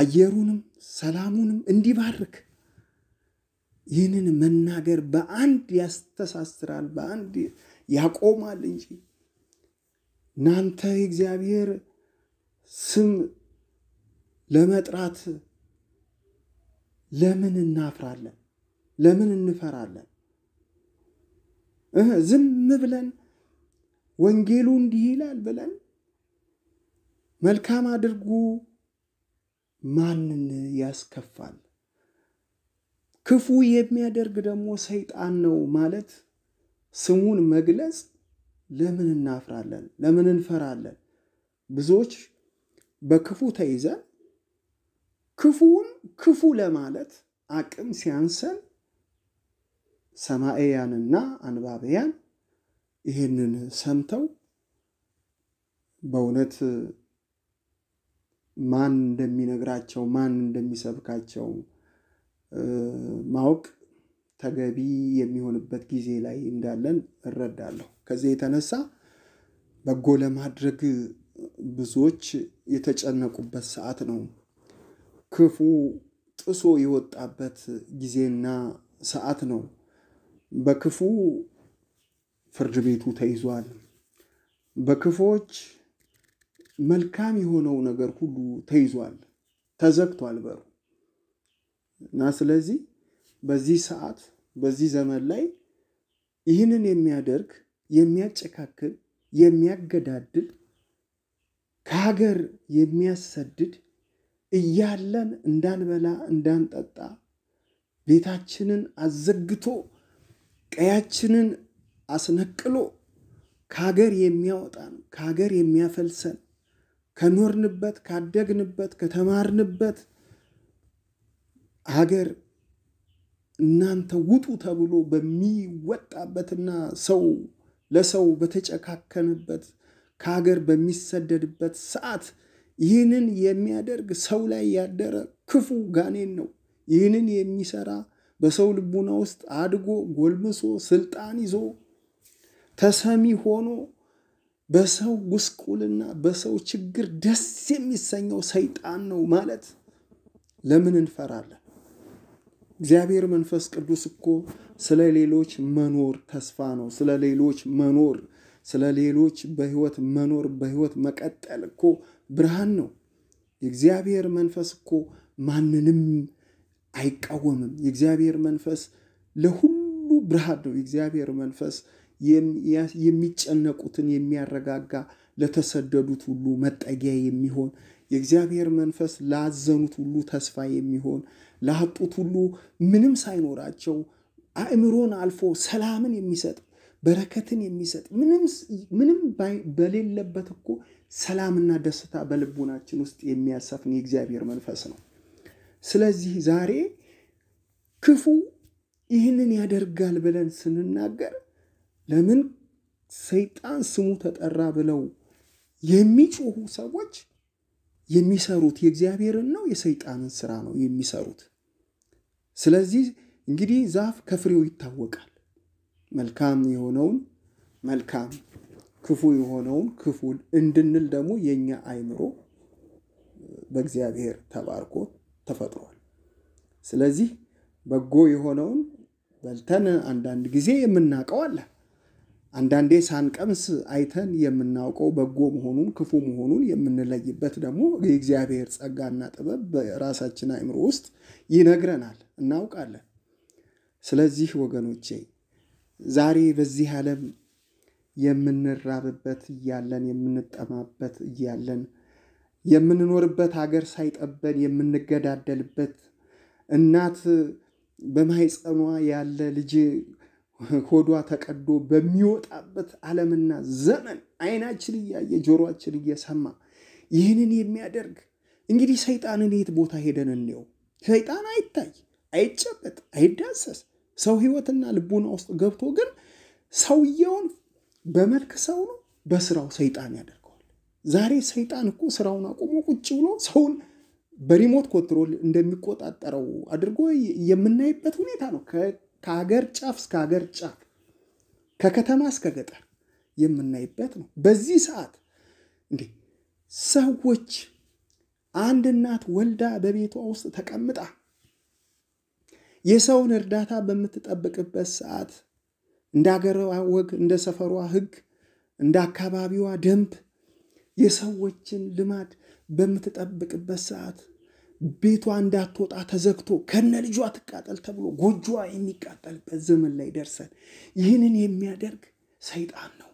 አየሩንም ሰላሙንም እንዲባርክ ይህንን መናገር በአንድ ያስተሳስራል በአንድ ያቆማል እንጂ እናንተ የእግዚአብሔር ስም ለመጥራት ለምን እናፍራለን? ለምን እንፈራለን? ዝም ብለን ወንጌሉ እንዲህ ይላል ብለን መልካም አድርጉ ማንን ያስከፋል? ክፉ የሚያደርግ ደግሞ ሰይጣን ነው ማለት ስሙን መግለጽ ለምን እናፍራለን? ለምን እንፈራለን? ብዙዎች በክፉ ተይዘን ክፉውን ክፉ ለማለት አቅም ሲያንሰን ሰማኤያንና አንባቢያን ይህንን ሰምተው በእውነት ማን እንደሚነግራቸው ማን እንደሚሰብካቸው ማወቅ ተገቢ የሚሆንበት ጊዜ ላይ እንዳለን እረዳለሁ። ከዚህ የተነሳ በጎ ለማድረግ ብዙዎች የተጨነቁበት ሰዓት ነው። ክፉ ጥሶ የወጣበት ጊዜና ሰዓት ነው። በክፉ ፍርድ ቤቱ ተይዟል። በክፎች መልካም የሆነው ነገር ሁሉ ተይዟል፣ ተዘግቷል በሩ እና ስለዚህ በዚህ ሰዓት በዚህ ዘመን ላይ ይህንን የሚያደርግ የሚያጨካክል፣ የሚያገዳድል፣ ከሀገር የሚያሰድድ እያለን እንዳንበላ እንዳንጠጣ ቤታችንን አዘግቶ ቀያችንን አስነቅሎ ከሀገር የሚያወጣን ከሀገር የሚያፈልሰን ከኖርንበት ካደግንበት ከተማርንበት ሀገር እናንተ ውጡ ተብሎ በሚወጣበትና ሰው ለሰው በተጨካከንበት ከሀገር በሚሰደድበት ሰዓት ይህንን የሚያደርግ ሰው ላይ ያደረ ክፉ ጋኔን ነው። ይህንን የሚሰራ በሰው ልቡና ውስጥ አድጎ ጎልምሶ ስልጣን ይዞ ተሰሚ ሆኖ በሰው ጉስቁልና በሰው ችግር ደስ የሚሰኘው ሰይጣን ነው ማለት ለምን እንፈራለን? እግዚአብሔር መንፈስ ቅዱስ እኮ ስለ ሌሎች መኖር ተስፋ ነው። ስለ ሌሎች መኖር፣ ስለ ሌሎች በህይወት መኖር፣ በህይወት መቀጠል እኮ ብርሃን ነው። የእግዚአብሔር መንፈስ እኮ ማንንም አይቃወምም። የእግዚአብሔር መንፈስ ለሁሉ ብርሃን ነው። የእግዚአብሔር መንፈስ የሚጨነቁትን የሚያረጋጋ፣ ለተሰደዱት ሁሉ መጠጊያ የሚሆን የእግዚአብሔር መንፈስ ላዘኑት ሁሉ ተስፋ የሚሆን ላጡት ሁሉ ምንም ሳይኖራቸው አእምሮን አልፎ ሰላምን የሚሰጥ በረከትን የሚሰጥ ምንም በሌለበት እኮ ሰላምና ደስታ በልቡናችን ውስጥ የሚያሰፍን የእግዚአብሔር መንፈስ ነው። ስለዚህ ዛሬ ክፉ ይህንን ያደርጋል ብለን ስንናገር ለምን ሰይጣን ስሙ ተጠራ ብለው የሚጮሁ ሰዎች የሚሰሩት የእግዚአብሔርን ነው የሰይጣንን ስራ ነው የሚሰሩት። ስለዚህ እንግዲህ ዛፍ ከፍሬው ይታወቃል። መልካም የሆነውን መልካም፣ ክፉ የሆነውን ክፉ እንድንል ደግሞ የእኛ አይምሮ በእግዚአብሔር ተባርኮ ተፈጥሯል። ስለዚህ በጎ የሆነውን በልተን አንዳንድ ጊዜ የምናውቀው አለን። አንዳንዴ ሳንቀምስ አይተን የምናውቀው በጎ መሆኑን ክፉ መሆኑን የምንለይበት ደግሞ የእግዚአብሔር ጸጋና ጥበብ በራሳችን አእምሮ ውስጥ ይነግረናል፣ እናውቃለን። ስለዚህ ወገኖቼ ዛሬ በዚህ ዓለም የምንራብበት እያለን የምንጠማበት እያለን የምንኖርበት ሀገር ሳይጠበን የምንገዳደልበት እናት በማይፀኗ ያለ ልጅ ሆዷ ተቀዶ በሚወጣበት ዓለምና ዘመን አይናችን እያየ ጆሮችን እየሰማ ይህንን የሚያደርግ እንግዲህ ሰይጣንን የት ቦታ ሄደን እንየው? ሰይጣን አይታይ፣ አይጨበጥ፣ አይዳሰስ ሰው ህይወትና ልቦና ውስጥ ገብቶ ግን ሰውየውን በመልክ ሰው ነው በስራው ሰይጣን ያደርገዋል። ዛሬ ሰይጣን እኮ ስራውን አቁሞ ቁጭ ብሎ ሰውን በሪሞት ኮንትሮል እንደሚቆጣጠረው አድርጎ የምናይበት ሁኔታ ነው። ከሀገር ጫፍ እስከ ሀገር ጫፍ ከከተማ እስከ ገጠር የምናይበት ነው። በዚህ ሰዓት እንዴ ሰዎች አንድ እናት ወልዳ በቤቷ ውስጥ ተቀምጣ የሰውን እርዳታ በምትጠብቅበት ሰዓት እንደ ሀገሯ ወግ፣ እንደ ሰፈሯ ሕግ፣ እንደ አካባቢዋ ደንብ የሰዎችን ልማድ በምትጠብቅበት ሰዓት ቤቷ እንዳትወጣ ተዘግቶ ከነ ልጇ ትቃጠል ተብሎ ጎጆዋ የሚቃጠልበት ዘመን ላይ ደርሰን ይህንን የሚያደርግ ሰይጣን ነው።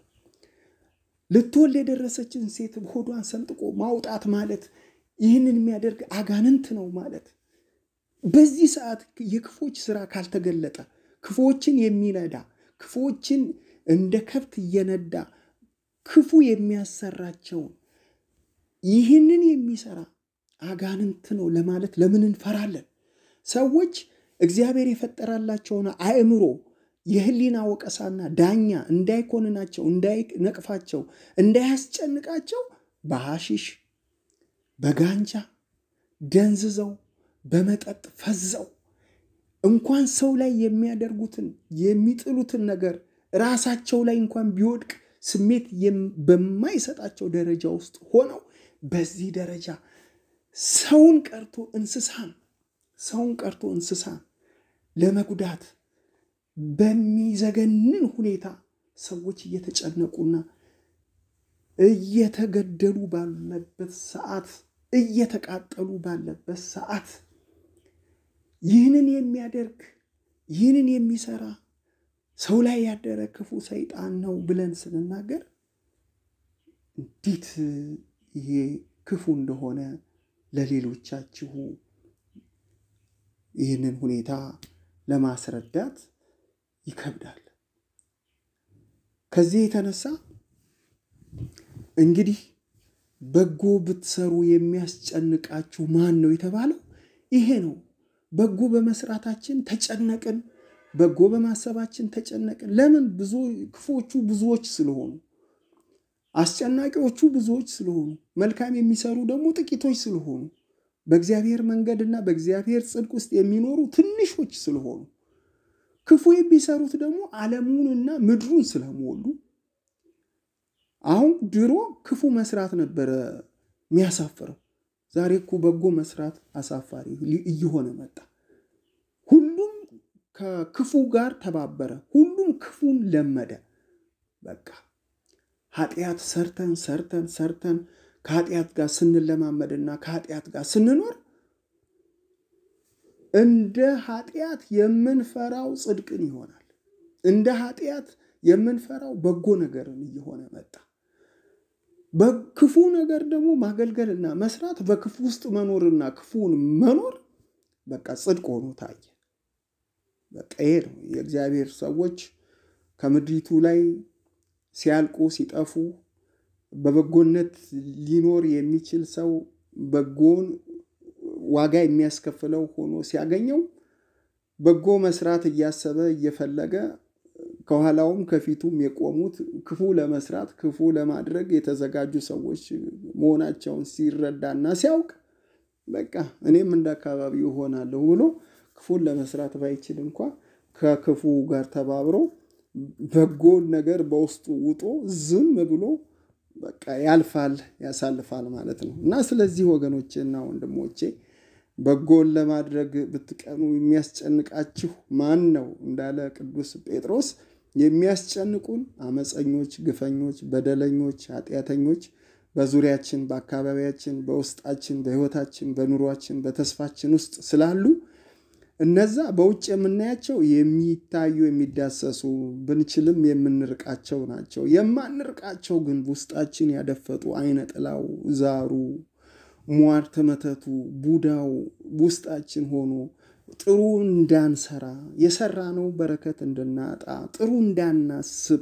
ልትወልድ የደረሰችን ሴት ሆዷን ሰንጥቆ ማውጣት ማለት ይህንን የሚያደርግ አጋንንት ነው ማለት። በዚህ ሰዓት የክፎች ስራ ካልተገለጠ ክፎችን የሚነዳ ክፎችን እንደ ከብት እየነዳ ክፉ የሚያሰራቸውን ይህንን የሚሰራ አጋንንት ነው ለማለት ለምን እንፈራለን? ሰዎች እግዚአብሔር የፈጠራላቸውን አእምሮ የህሊና ወቀሳና ዳኛ እንዳይኮንናቸው፣ እንዳይነቅፋቸው፣ እንዳያስጨንቃቸው በሐሺሽ በጋንጃ ደንዝዘው በመጠጥ ፈዘው እንኳን ሰው ላይ የሚያደርጉትን የሚጥሉትን ነገር ራሳቸው ላይ እንኳን ቢወድቅ ስሜት በማይሰጣቸው ደረጃ ውስጥ ሆነው በዚህ ደረጃ ሰውን ቀርቶ እንስሳን ሰውን ቀርቶ እንስሳን ለመጉዳት በሚዘገንን ሁኔታ ሰዎች እየተጨነቁና እየተገደሉ ባለበት ሰዓት እየተቃጠሉ ባለበት ሰዓት ይህንን የሚያደርግ ይህንን የሚሰራ ሰው ላይ ያደረ ክፉ ሰይጣን ነው ብለን ስንናገር እንዴት ይሄ ክፉ እንደሆነ ለሌሎቻችሁ ይህንን ሁኔታ ለማስረዳት ይከብዳል። ከዚህ የተነሳ እንግዲህ በጎ ብትሰሩ የሚያስጨንቃችሁ ማን ነው የተባለው ይሄ ነው። በጎ በመስራታችን ተጨነቅን፣ በጎ በማሰባችን ተጨነቅን። ለምን? ብዙ ክፎቹ ብዙዎች ስለሆኑ አስጨናቂዎቹ ብዙዎች ስለሆኑ መልካም የሚሰሩ ደግሞ ጥቂቶች ስለሆኑ በእግዚአብሔር መንገድና በእግዚአብሔር ጽድቅ ውስጥ የሚኖሩ ትንሾች ስለሆኑ ክፉ የሚሰሩት ደግሞ ዓለሙንና ምድሩን ስለሞሉ አሁን ድሮ ክፉ መስራት ነበረ የሚያሳፍረው። ዛሬ እኮ በጎ መስራት አሳፋሪ እየሆነ መጣ። ሁሉም ከክፉ ጋር ተባበረ። ሁሉም ክፉን ለመደ። በቃ ኃጢአት ሰርተን ሰርተን ሰርተን ከኃጢአት ጋር ስንለማመድና ከኃጢአት ጋር ስንኖር እንደ ኃጢአት የምንፈራው ጽድቅን ይሆናል። እንደ ኃጢአት የምንፈራው በጎ ነገርን እየሆነ መጣ። በክፉ ነገር ደግሞ ማገልገልና መስራት፣ በክፉ ውስጥ መኖርና ክፉን መኖር በቃ ጽድቅ ሆኖ ታየ። በቃ ይሄ ነው የእግዚአብሔር ሰዎች ከምድሪቱ ላይ ሲያልቁ ሲጠፉ በበጎነት ሊኖር የሚችል ሰው በጎን ዋጋ የሚያስከፍለው ሆኖ ሲያገኘው በጎ መስራት እያሰበ እየፈለገ ከኋላውም ከፊቱም የቆሙት ክፉ ለመስራት ክፉ ለማድረግ የተዘጋጁ ሰዎች መሆናቸውን ሲረዳና ሲያውቅ በቃ እኔም እንደ አካባቢው እሆናለሁ ብሎ ክፉን ለመስራት ባይችል እንኳ ከክፉ ጋር ተባብሮ በጎን ነገር በውስጡ ውጦ ዝም ብሎ በቃ ያልፋል ያሳልፋል ማለት ነው እና ስለዚህ ወገኖቼ እና ወንድሞቼ በጎን ለማድረግ ብትቀኑ የሚያስጨንቃችሁ ማን ነው እንዳለ ቅዱስ ጴጥሮስ የሚያስጨንቁን አመፀኞች፣ ግፈኞች፣ በደለኞች፣ ኃጢአተኞች በዙሪያችን፣ በአካባቢያችን፣ በውስጣችን፣ በህይወታችን፣ በኑሯችን፣ በተስፋችን ውስጥ ስላሉ እነዛ በውጭ የምናያቸው የሚታዩ የሚዳሰሱ ብንችልም የምንርቃቸው ናቸው። የማንርቃቸው ግን ውስጣችን ያደፈጡ አይነ ጥላው፣ ዛሩ፣ ሟርተ መተቱ፣ ቡዳው ውስጣችን ሆኖ ጥሩ እንዳንሰራ የሰራ ነው በረከት እንድናጣ ጥሩ እንዳናስብ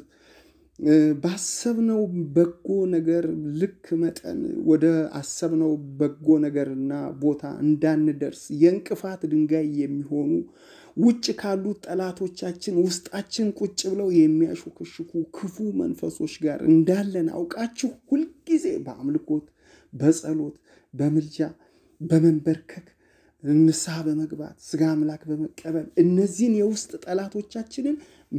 ባሰብነው በጎ ነገር ልክ መጠን ወደ አሰብነው በጎ ነገርና ቦታ እንዳንደርስ የእንቅፋት ድንጋይ የሚሆኑ ውጭ ካሉት ጠላቶቻችን ውስጣችን ቁጭ ብለው የሚያሾከሽኩ ክፉ መንፈሶች ጋር እንዳለን አውቃችሁ ሁልጊዜ በአምልኮት፣ በጸሎት፣ በምልጃ፣ በመንበርከክ ንስሐ በመግባት ስጋ አምላክ በመቀበል እነዚህን የውስጥ ጠላቶቻችንን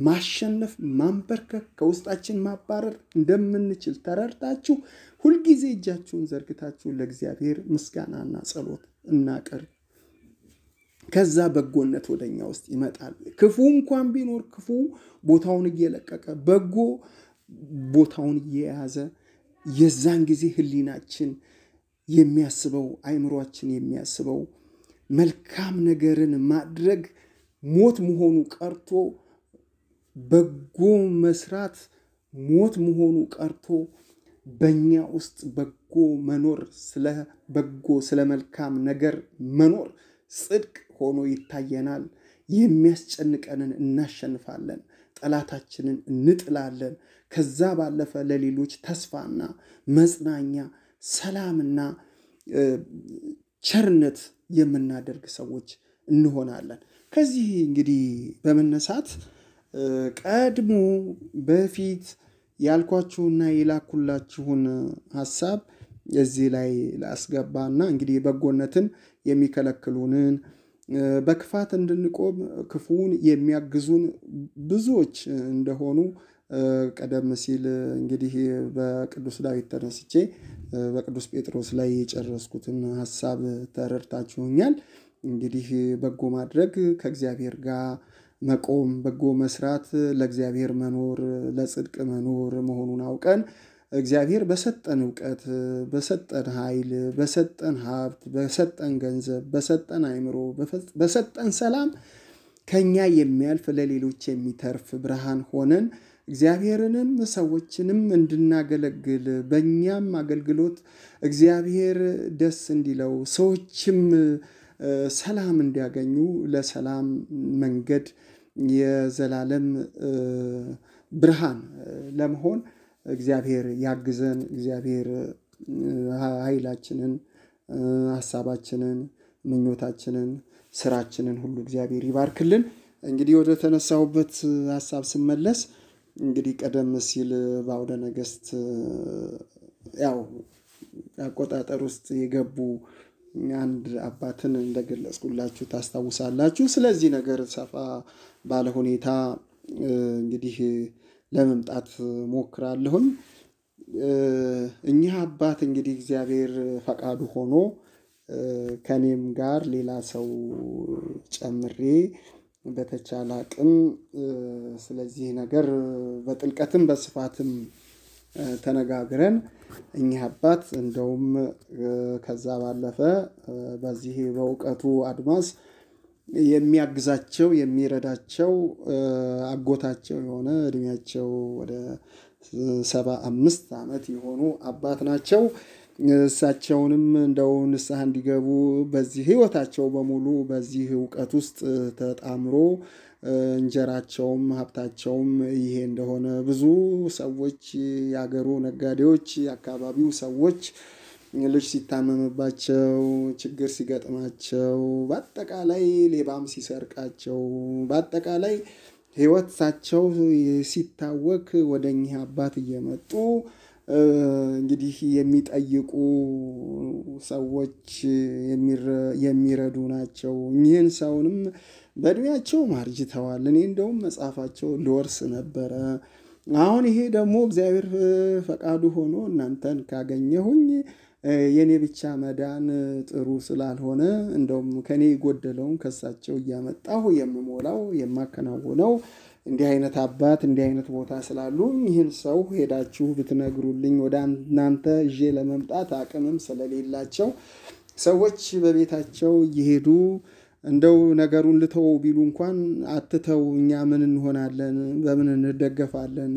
ማሸነፍ፣ ማንበርከክ፣ ከውስጣችን ማባረር እንደምንችል ተረድታችሁ ሁልጊዜ እጃችሁን ዘርግታችሁ ለእግዚአብሔር ምስጋናና ጸሎት እናቅርብ። ከዛ በጎነት ወደኛ ውስጥ ይመጣል። ክፉ እንኳን ቢኖር ክፉ ቦታውን እየለቀቀ በጎ ቦታውን እየያዘ የዛን ጊዜ ህሊናችን የሚያስበው አይምሯችን የሚያስበው መልካም ነገርን ማድረግ ሞት መሆኑ ቀርቶ በጎ መስራት ሞት መሆኑ ቀርቶ በእኛ ውስጥ በጎ መኖር ስለ በጎ ስለ መልካም ነገር መኖር ጽድቅ ሆኖ ይታየናል። የሚያስጨንቀንን እናሸንፋለን፣ ጠላታችንን እንጥላለን። ከዛ ባለፈ ለሌሎች ተስፋና መጽናኛ፣ ሰላምና ቸርነት የምናደርግ ሰዎች እንሆናለን። ከዚህ እንግዲህ በመነሳት ቀድሞ በፊት ያልኳችሁና የላኩላችሁን ሀሳብ እዚህ ላይ እና እንግዲህ በጎነትን የሚከለክሉንን በክፋት እንድንቆም ክፉውን የሚያግዙን ብዙዎች እንደሆኑ ቀደም ሲል እንግዲህ በቅዱስ ዳዊት ተነስቼ በቅዱስ ጴጥሮስ ላይ የጨረስኩትን ሀሳብ ተረድታችሁኛል። እንግዲህ በጎ ማድረግ ከእግዚአብሔር ጋር መቆም፣ በጎ መስራት፣ ለእግዚአብሔር መኖር፣ ለጽድቅ መኖር መሆኑን አውቀን እግዚአብሔር በሰጠን እውቀት፣ በሰጠን ኃይል፣ በሰጠን ሀብት፣ በሰጠን ገንዘብ፣ በሰጠን አይምሮ በሰጠን ሰላም ከኛ የሚያልፍ ለሌሎች የሚተርፍ ብርሃን ሆነን እግዚአብሔርንም ሰዎችንም እንድናገለግል በእኛም አገልግሎት እግዚአብሔር ደስ እንዲለው ሰዎችም ሰላም እንዲያገኙ ለሰላም መንገድ የዘላለም ብርሃን ለመሆን እግዚአብሔር ያግዘን። እግዚአብሔር ኃይላችንን፣ ሀሳባችንን፣ ምኞታችንን፣ ስራችንን ሁሉ እግዚአብሔር ይባርክልን። እንግዲህ ወደ ተነሳሁበት ሀሳብ ስመለስ እንግዲህ ቀደም ሲል በአውደ ነገስት ያው አቆጣጠር ውስጥ የገቡ አንድ አባትን እንደገለጽኩላችሁ ታስታውሳላችሁ። ስለዚህ ነገር ሰፋ ባለ ሁኔታ እንግዲህ ለመምጣት ሞክራለሁኝ። እኚህ አባት እንግዲህ እግዚአብሔር ፈቃዱ ሆኖ ከኔም ጋር ሌላ ሰው ጨምሬ በተቻለ አቅም ስለዚህ ነገር በጥልቀትም በስፋትም ተነጋግረን እኚህ አባት እንደውም ከዛ ባለፈ በዚህ በእውቀቱ አድማስ የሚያግዛቸው የሚረዳቸው አጎታቸው የሆነ እድሜያቸው ወደ ሰባ አምስት ዓመት የሆኑ አባት ናቸው። እሳቸውንም እንደው ንስሐ እንዲገቡ በዚህ ህይወታቸው በሙሉ በዚህ እውቀት ውስጥ ተጣምሮ እንጀራቸውም ሀብታቸውም ይሄ እንደሆነ ብዙ ሰዎች የአገሩ ነጋዴዎች፣ የአካባቢው ሰዎች ልጅ ሲታመምባቸው፣ ችግር ሲገጥማቸው፣ በአጠቃላይ ሌባም ሲሰርቃቸው፣ በአጠቃላይ ሕይወታቸው ሲታወክ ወደ እኚህ አባት እየመጡ እንግዲህ የሚጠይቁ ሰዎች የሚረዱ ናቸው። እኚህን ሰውንም በእድሜያቸው ማርጅተዋል። እኔ እንደውም መጽሐፋቸው ልወርስ ነበረ። አሁን ይሄ ደግሞ እግዚአብሔር ፈቃዱ ሆኖ እናንተን ካገኘሁኝ የእኔ ብቻ መዳን ጥሩ ስላልሆነ እንደውም ከእኔ የጎደለውን ከሳቸው እያመጣሁ የምሞላው የማከናውነው እንዲህ አይነት አባት እንዲህ አይነት ቦታ ስላሉ ይህን ሰው ሄዳችሁ ብትነግሩልኝ ወደ እናንተ ይዤ ለመምጣት አቅምም ስለሌላቸው ሰዎች በቤታቸው እየሄዱ እንደው ነገሩን ልተው ቢሉ እንኳን አትተው፣ እኛ ምን እንሆናለን፣ በምን እንደገፋለን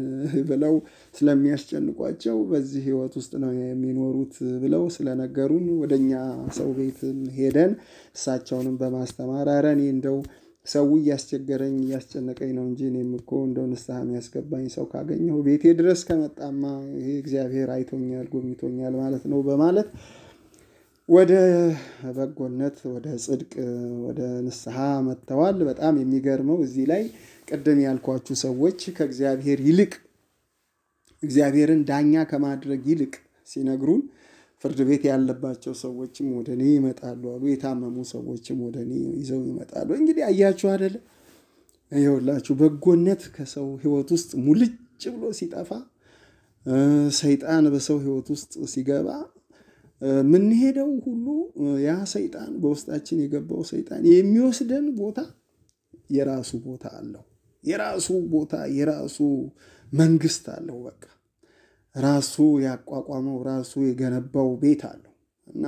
ብለው ስለሚያስጨንቋቸው በዚህ ህይወት ውስጥ ነው የሚኖሩት ብለው ስለነገሩን ወደ እኛ ሰው ቤት ሄደን እሳቸውንም በማስተማር አረኔ እንደው ሰው እያስቸገረኝ እያስጨነቀኝ ነው እንጂ እኔም እኮ እንደው ንስሐ የሚያስገባኝ ሰው ካገኘሁ ቤቴ ድረስ ከመጣማ ይሄ እግዚአብሔር አይቶኛል፣ ጎብኝቶኛል ማለት ነው በማለት ወደ በጎነት፣ ወደ ጽድቅ፣ ወደ ንስሐ መጥተዋል። በጣም የሚገርመው እዚህ ላይ ቅድም ያልኳችሁ ሰዎች ከእግዚአብሔር ይልቅ እግዚአብሔርን ዳኛ ከማድረግ ይልቅ ሲነግሩን ፍርድ ቤት ያለባቸው ሰዎችም ወደ እኔ ይመጣሉ አሉ። የታመሙ ሰዎችም ወደ እኔ ይዘው ይመጣሉ። እንግዲህ አያችሁ አደለ? ይኸውላችሁ በጎነት ከሰው ህይወት ውስጥ ሙልጭ ብሎ ሲጠፋ፣ ሰይጣን በሰው ህይወት ውስጥ ሲገባ የምንሄደው ሁሉ ያ ሰይጣን በውስጣችን የገባው ሰይጣን የሚወስደን ቦታ የራሱ ቦታ አለው። የራሱ ቦታ የራሱ መንግስት አለው። በቃ ራሱ ያቋቋመው ራሱ የገነባው ቤት አለው እና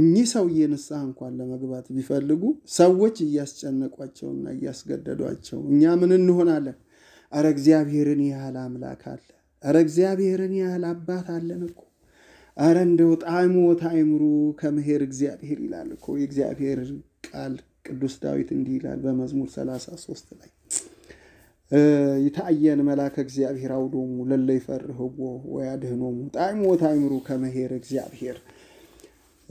እኚህ ሰውዬ ንስሐ እንኳን ለመግባት ቢፈልጉ ሰዎች እያስጨነቋቸውና እያስገደዷቸው እኛ ምን እንሆናለን? አረ እግዚአብሔርን ያህል አምላክ አለ፣ አረ እግዚአብሔርን ያህል አባት አለን እኮ አረ እንደው ጣዕሙ ታይምሩ ከመሄድ እግዚአብሔር ይላል እኮ የእግዚአብሔር ቃል ቅዱስ ዳዊት እንዲህ ይላል በመዝሙር 33 ላይ ይታየን መላከ እግዚአብሔር አውዶሙ ለለ ይፈርህዎ ወያድህኖሙ ጣዕሞ ታዕምሩ ከመሄር እግዚአብሔር።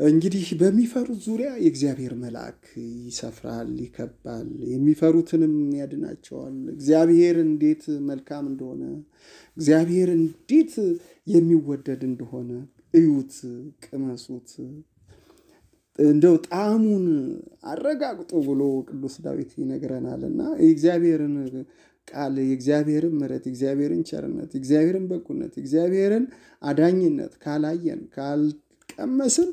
እንግዲህ በሚፈሩት ዙሪያ የእግዚአብሔር መልአክ ይሰፍራል፣ ይከባል፣ የሚፈሩትንም ያድናቸዋል። እግዚአብሔር እንዴት መልካም እንደሆነ፣ እግዚአብሔር እንዴት የሚወደድ እንደሆነ እዩት፣ ቅመሱት እንደው ጣዕሙን አረጋግጡ ብሎ ቅዱስ ዳዊት ይነግረናል እና የእግዚአብሔርን ቃል የእግዚአብሔርን ምሕረት የእግዚአብሔርን ቸርነት የእግዚአብሔርን በቁነት የእግዚአብሔርን አዳኝነት ካላየን ካልቀመስን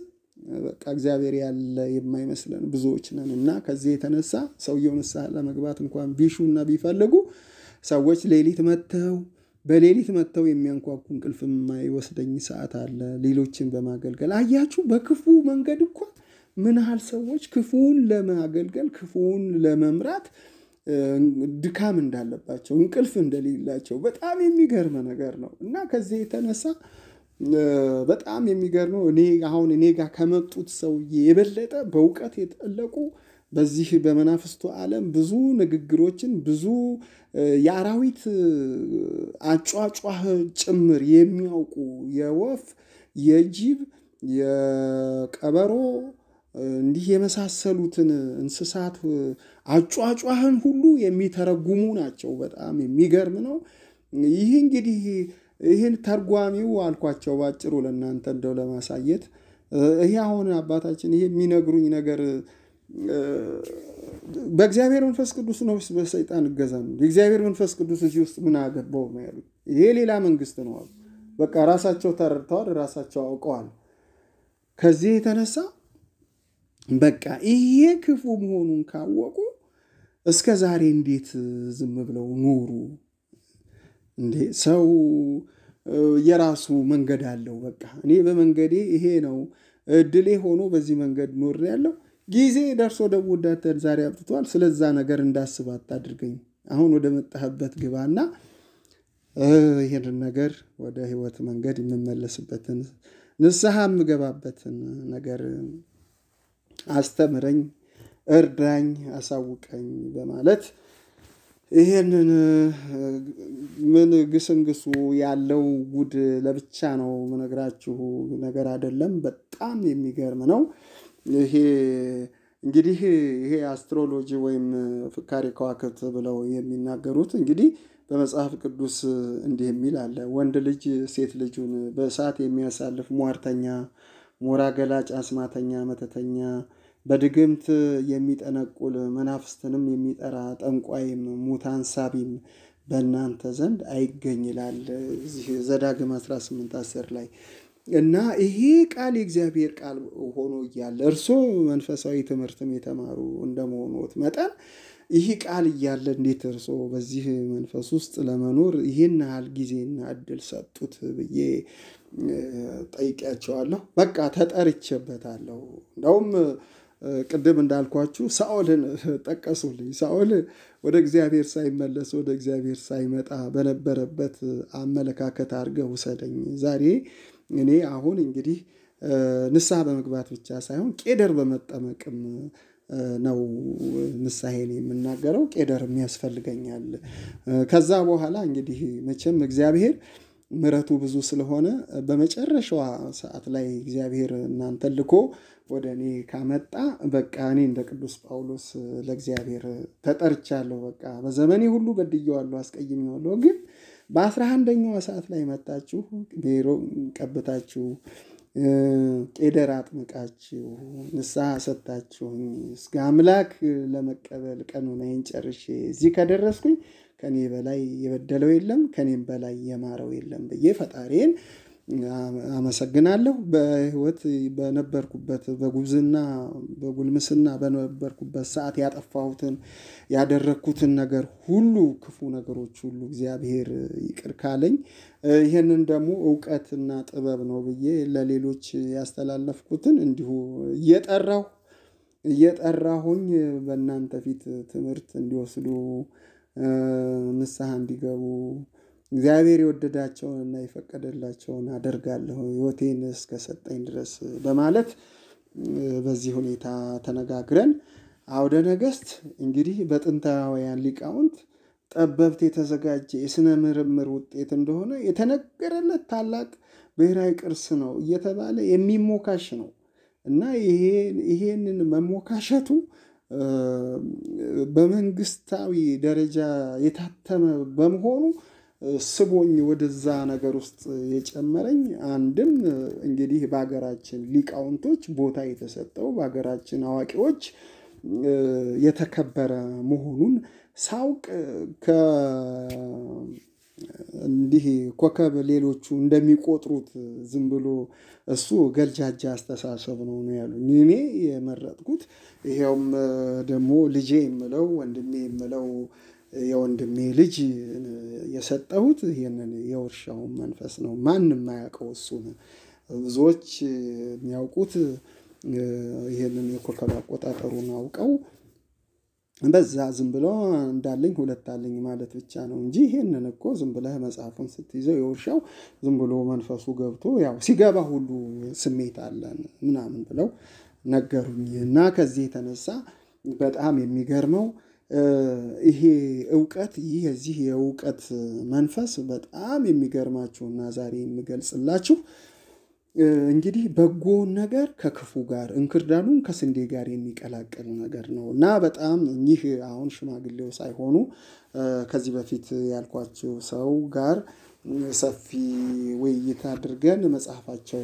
በቃ እግዚአብሔር ያለ የማይመስለን ብዙዎች ነን እና ከዚህ የተነሳ ሰውየው ንስሐ ለመግባት እንኳን ቢሹና ቢፈልጉ ሰዎች ሌሊት መጥተው በሌሊት መጥተው የሚያንኳኩ እንቅልፍ የማይወስደኝ ሰዓት አለ። ሌሎችን በማገልገል አያችሁ፣ በክፉ መንገድ እንኳን ምን ያህል ሰዎች ክፉውን ለማገልገል ክፉውን ለመምራት ድካም እንዳለባቸው እንቅልፍ እንደሌላቸው በጣም የሚገርም ነገር ነው እና ከዚህ የተነሳ በጣም የሚገርመው እኔ አሁን እኔ ጋር ከመጡት ሰውዬ የበለጠ በእውቀት የጠለቁ በዚህ በመናፍስቱ ዓለም ብዙ ንግግሮችን ብዙ የአራዊት አጫጫህ ጭምር የሚያውቁ የወፍ፣ የጅብ፣ የቀበሮ እንዲህ የመሳሰሉትን እንስሳት አጫጫህን ሁሉ የሚተረጉሙ ናቸው። በጣም የሚገርም ነው። ይህ እንግዲህ ይህን ተርጓሚው አልኳቸው ባጭሩ ለእናንተ እንደው ለማሳየት ይሄ አሁን አባታችን ይሄ የሚነግሩኝ ነገር በእግዚአብሔር መንፈስ ቅዱስ ነው ወይስ በሰይጣን እገዛ ነው? የእግዚአብሔር መንፈስ ቅዱስ እዚህ ውስጥ ምን አገባው ነው ያሉት። ይሄ ሌላ መንግስት ነው አሉ። በቃ ራሳቸው ተረድተዋል፣ ራሳቸው አውቀዋል። ከዚህ የተነሳ በቃ ይሄ ክፉ መሆኑን ካወቁ እስከ ዛሬ እንዴት ዝም ብለው ኖሩ? እንዴ ሰው የራሱ መንገድ አለው። በቃ እኔ በመንገዴ ይሄ ነው እድሌ ሆኖ በዚህ መንገድ ኖር ያለው ጊዜ ደርሶ ደግሞ እንዳተን ዛሬ አብጥቷል። ስለዛ ነገር እንዳስብ አታድርገኝ። አሁን ወደ መጣህበት ግባና ይህን ነገር ወደ ህይወት መንገድ የምመለስበትን ንስሐ የምገባበትን ነገር አስተምረኝ፣ እርዳኝ፣ አሳውቀኝ በማለት ይህንን ምን ግስንግሱ ያለው ጉድ ለብቻ ነው ምነግራችሁ ነገር አይደለም። በጣም የሚገርም ነው ይሄ። እንግዲህ ይሄ አስትሮሎጂ ወይም ፍካሬ ከዋክብት ብለው የሚናገሩት እንግዲህ በመጽሐፍ ቅዱስ እንዲህ የሚል አለ። ወንድ ልጅ ሴት ልጁን በእሳት የሚያሳልፍ ሟርተኛ፣ ሞራ ገላጭ፣ አስማተኛ፣ መተተኛ በድግምት የሚጠነቁል መናፍስትንም የሚጠራ ጠንቋይም ሙታን ሳቢም በእናንተ ዘንድ አይገኝ ይላል ዘዳግም 18 10 ላይ እና ይሄ ቃል የእግዚአብሔር ቃል ሆኖ እያለ እርሶ መንፈሳዊ ትምህርትም የተማሩ እንደመሆኖት መጠን ይህ ቃል እያለ እንዴት እርስዎ በዚህ መንፈስ ውስጥ ለመኖር ይህን ያህል ጊዜና እድል ሰጡት ብዬ ጠይቄያቸዋለሁ። በቃ ተጠርቼበታለሁ። እንደውም ቅድም እንዳልኳችሁ ሳኦልን ጠቀሱልኝ። ሳኦል ወደ እግዚአብሔር ሳይመለስ ወደ እግዚአብሔር ሳይመጣ በነበረበት አመለካከት አድርገ ውሰደኝ። ዛሬ እኔ አሁን እንግዲህ ንስሐ በመግባት ብቻ ሳይሆን ቄደር በመጠመቅም ነው ንስሐዬን የምናገረው። ቄደርም ያስፈልገኛል። ከዛ በኋላ እንግዲህ መቼም እግዚአብሔር ምረቱ ብዙ ስለሆነ በመጨረሻዋ ሰዓት ላይ እግዚአብሔር እናንተ ልኮ ወደ እኔ ካመጣ በቃ እኔ እንደ ቅዱስ ጳውሎስ ለእግዚአብሔር ተጠርቻለሁ። በቃ በዘመኔ ሁሉ በድየዋለሁ፣ አስቀይሜዋለሁ። ግን በአስራ ሰዓት ላይ መጣችሁ፣ ሜሮ ቀብታችሁ፣ ቄደር አጥምቃችሁ፣ ንስሐ ሰጥታችሁኝ እስከ አምላክ ለመቀበል ቀኖናዬን ጨርሼ እዚህ ከደረስኩኝ ከኔ በላይ የበደለው የለም፣ ከኔም በላይ የማረው የለም ብዬ ፈጣሪን አመሰግናለሁ። በህይወት በነበርኩበት በጉብዝና በጉልምስና በነበርኩበት ሰዓት ያጠፋሁትን ያደረግኩትን ነገር ሁሉ ክፉ ነገሮች ሁሉ እግዚአብሔር ይቅር ካለኝ ይህንን ደግሞ እውቀትና ጥበብ ነው ብዬ ለሌሎች ያስተላለፍኩትን እንዲሁ እየጠራሁ እየጠራሁኝ በእናንተ ፊት ትምህርት እንዲወስዱ ንስሐ እንዲገቡ እግዚአብሔር የወደዳቸውን እና የፈቀደላቸውን አደርጋለሁ ህይወቴን እስከሰጠኝ ድረስ በማለት በዚህ ሁኔታ ተነጋግረን አውደ ነገስት እንግዲህ በጥንታውያን ሊቃውንት ጠበብት የተዘጋጀ የስነ ምርምር ውጤት እንደሆነ የተነገረለት ታላቅ ብሔራዊ ቅርስ ነው እየተባለ የሚሞካሽ ነው እና ይሄንን መሞካሸቱ በመንግስታዊ ደረጃ የታተመ በመሆኑ ስቦኝ ወደዛ ነገር ውስጥ የጨመረኝ አንድም እንግዲህ በሀገራችን ሊቃውንቶች ቦታ የተሰጠው በሀገራችን አዋቂዎች የተከበረ መሆኑን ሳውቅ እንዲህ ኮከብ ሌሎቹ እንደሚቆጥሩት ዝም ብሎ እሱ ገልጃጃ አስተሳሰብ ነው ነው ያሉ። እኔ የመረጥኩት ይሄውም ደግሞ ልጄ የምለው ወንድሜ የምለው የወንድሜ ልጅ የሰጠሁት ይህንን የውርሻውን መንፈስ ነው። ማንም አያውቀው እሱን። ብዙዎች የሚያውቁት ይህንን የኮከብ አቆጣጠሩን አውቀው በዛ ዝም ብሎ እንዳለኝ ሁለት አለኝ ማለት ብቻ ነው እንጂ ይህንን እኮ ዝም ብለህ መጽሐፉን ስትይዘው የውርሻው ዝም ብሎ መንፈሱ ገብቶ ያው ሲገባ ሁሉ ስሜት አለን ምናምን ብለው ነገሩኝ እና ከዚህ የተነሳ በጣም የሚገርመው ይሄ እውቀት ይህ የዚህ የእውቀት መንፈስ በጣም እና ዛሬ የሚገልጽላችሁ እንግዲህ በጎውን ነገር ከክፉ ጋር እንክርዳዱን ከስንዴ ጋር የሚቀላቀል ነገር ነው እና በጣም እኚህ አሁን ሽማግሌው ሳይሆኑ ከዚህ በፊት ያልኳቸው ሰው ጋር ሰፊ ውይይት አድርገን መጽሐፋቸው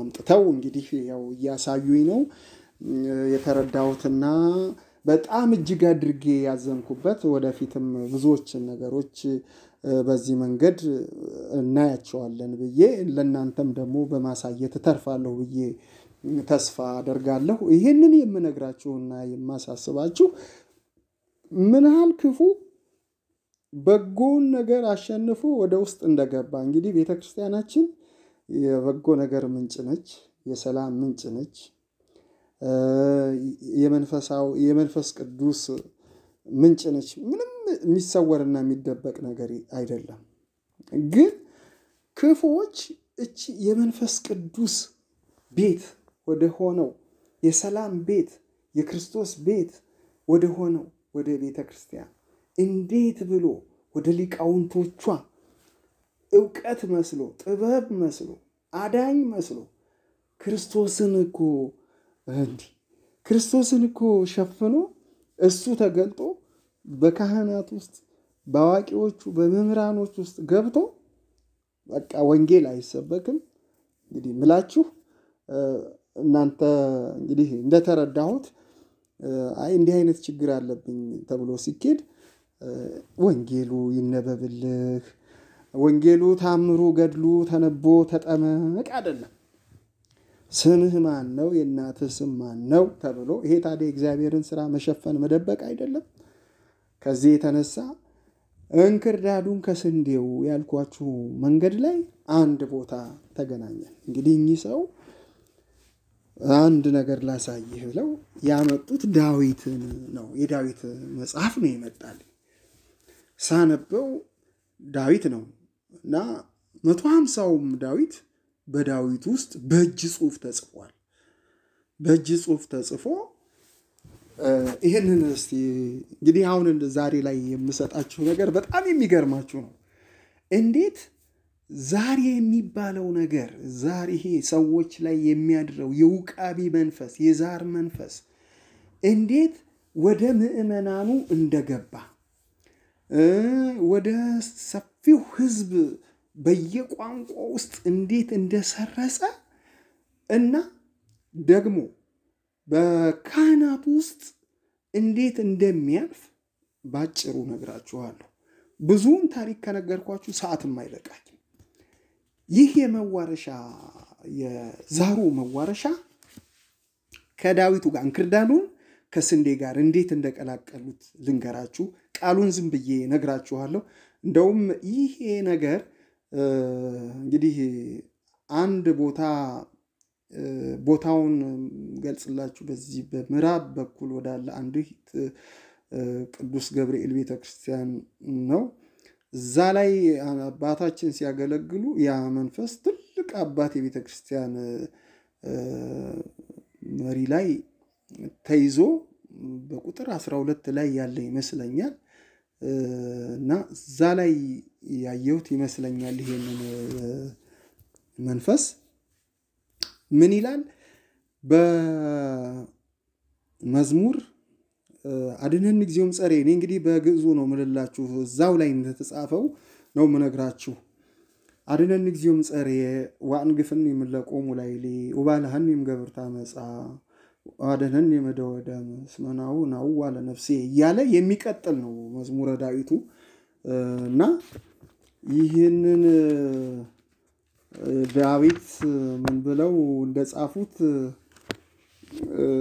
አምጥተው እንግዲህ ያው እያሳዩኝ ነው የተረዳሁትና በጣም እጅግ አድርጌ ያዘንኩበት ወደፊትም ብዙዎችን ነገሮች በዚህ መንገድ እናያቸዋለን ብዬ ለእናንተም ደግሞ በማሳየት እተርፋለሁ ብዬ ተስፋ አደርጋለሁ። ይህንን የምነግራችሁና የማሳስባችሁ ምን ያህል ክፉ በጎውን ነገር አሸንፎ ወደ ውስጥ እንደገባ እንግዲህ ቤተ ክርስቲያናችን የበጎ ነገር ምንጭ ነች፣ የሰላም ምንጭ ነች። የመንፈሳው የመንፈስ ቅዱስ ምንጭ ነች። ምንም የሚሰወርና የሚደበቅ ነገር አይደለም። ግን ክፉዎች እቺ የመንፈስ ቅዱስ ቤት ወደ ሆነው የሰላም ቤት የክርስቶስ ቤት ወደ ሆነው ወደ ቤተ ክርስቲያን እንዴት ብሎ ወደ ሊቃውንቶቿ እውቀት መስሎ ጥበብ መስሎ አዳኝ መስሎ ክርስቶስን እኮ እንዲህ ክርስቶስን እኮ ሸፍኖ እሱ ተገልጦ በካህናት ውስጥ በአዋቂዎቹ በመምህራኖች ውስጥ ገብቶ በቃ ወንጌል አይሰበክም። እንግዲህ ምላችሁ እናንተ እንግዲህ እንደተረዳሁት አይ እንዲህ አይነት ችግር አለብኝ ተብሎ ሲኬድ ወንጌሉ ይነበብልህ፣ ወንጌሉ ታምሩ ገድሉ ተነቦ ተጠመቅ አይደለም። ስምህ ማን ነው? የእናትህ ስም ማን ነው? ተብሎ ይሄ ታዲያ የእግዚአብሔርን ስራ መሸፈን መደበቅ አይደለም። ከዚህ የተነሳ እንክርዳዱን ከስንዴው ያልኳችሁ መንገድ ላይ አንድ ቦታ ተገናኘን። እንግዲህ እኚህ ሰው አንድ ነገር ላሳይህ ብለው ያመጡት ዳዊትን ነው። የዳዊት መጽሐፍ ነው ይመጣል። ሳነበው ዳዊት ነው እና መቶ ሀምሳውም ዳዊት በዳዊት ውስጥ በእጅ ጽሁፍ ተጽፏል። በእጅ ጽሁፍ ተጽፎ ይህንን እስቲ እንግዲህ አሁን ዛሬ ላይ የምሰጣችሁ ነገር በጣም የሚገርማችሁ ነው። እንዴት ዛሬ የሚባለው ነገር ዛሬ ይሄ ሰዎች ላይ የሚያድረው የውቃቢ መንፈስ የዛር መንፈስ እንዴት ወደ ምዕመናኑ እንደገባ ወደ ሰፊው ህዝብ በየቋንቋ ውስጥ እንዴት እንደሰረጸ እና ደግሞ በካህናት ውስጥ እንዴት እንደሚያልፍ ባጭሩ ነግራችኋለሁ። ብዙውን ታሪክ ከነገርኳችሁ ሰዓትም አይበቃኝም። ይህ የመዋረሻ የዛሩ መዋረሻ ከዳዊቱ ጋር እንክርዳዱን ከስንዴ ጋር እንዴት እንደቀላቀሉት ልንገራችሁ። ቃሉን ዝም ብዬ ነግራችኋለሁ። እንደውም ይሄ ነገር እንግዲህ አንድ ቦታ ቦታውን ገልጽላችሁ በዚህ በምዕራብ በኩል ወዳለ አንዲት ቅዱስ ገብርኤል ቤተክርስቲያን ነው። እዛ ላይ አባታችን ሲያገለግሉ ያ መንፈስ ትልቅ አባት የቤተክርስቲያን መሪ ላይ ተይዞ በቁጥር አስራ ሁለት ላይ ያለ ይመስለኛል እና እዛ ላይ ያየሁት ይመስለኛል። ይሄንን መንፈስ ምን ይላል? በመዝሙር አድነን ጊዜውም ጸሬ እኔ እንግዲህ በግዕዙ ነው ምልላችሁ እዛው ላይ እንደተጻፈው ነው ምነግራችሁ አድነን እግዚኦም ጸሬ ዋንግፍን የምለቆሙ ላይ ላይሌ ወባልሐኒ እምገበርተ ዓመፃ አድኅነኒ እምእደ ወደም እስመ ናሁ ናሁ እያለ የሚቀጥል ነው መዝሙረ ዳዊቱ። እና ይህንን ዳዊት ምን ብለው እንደጻፉት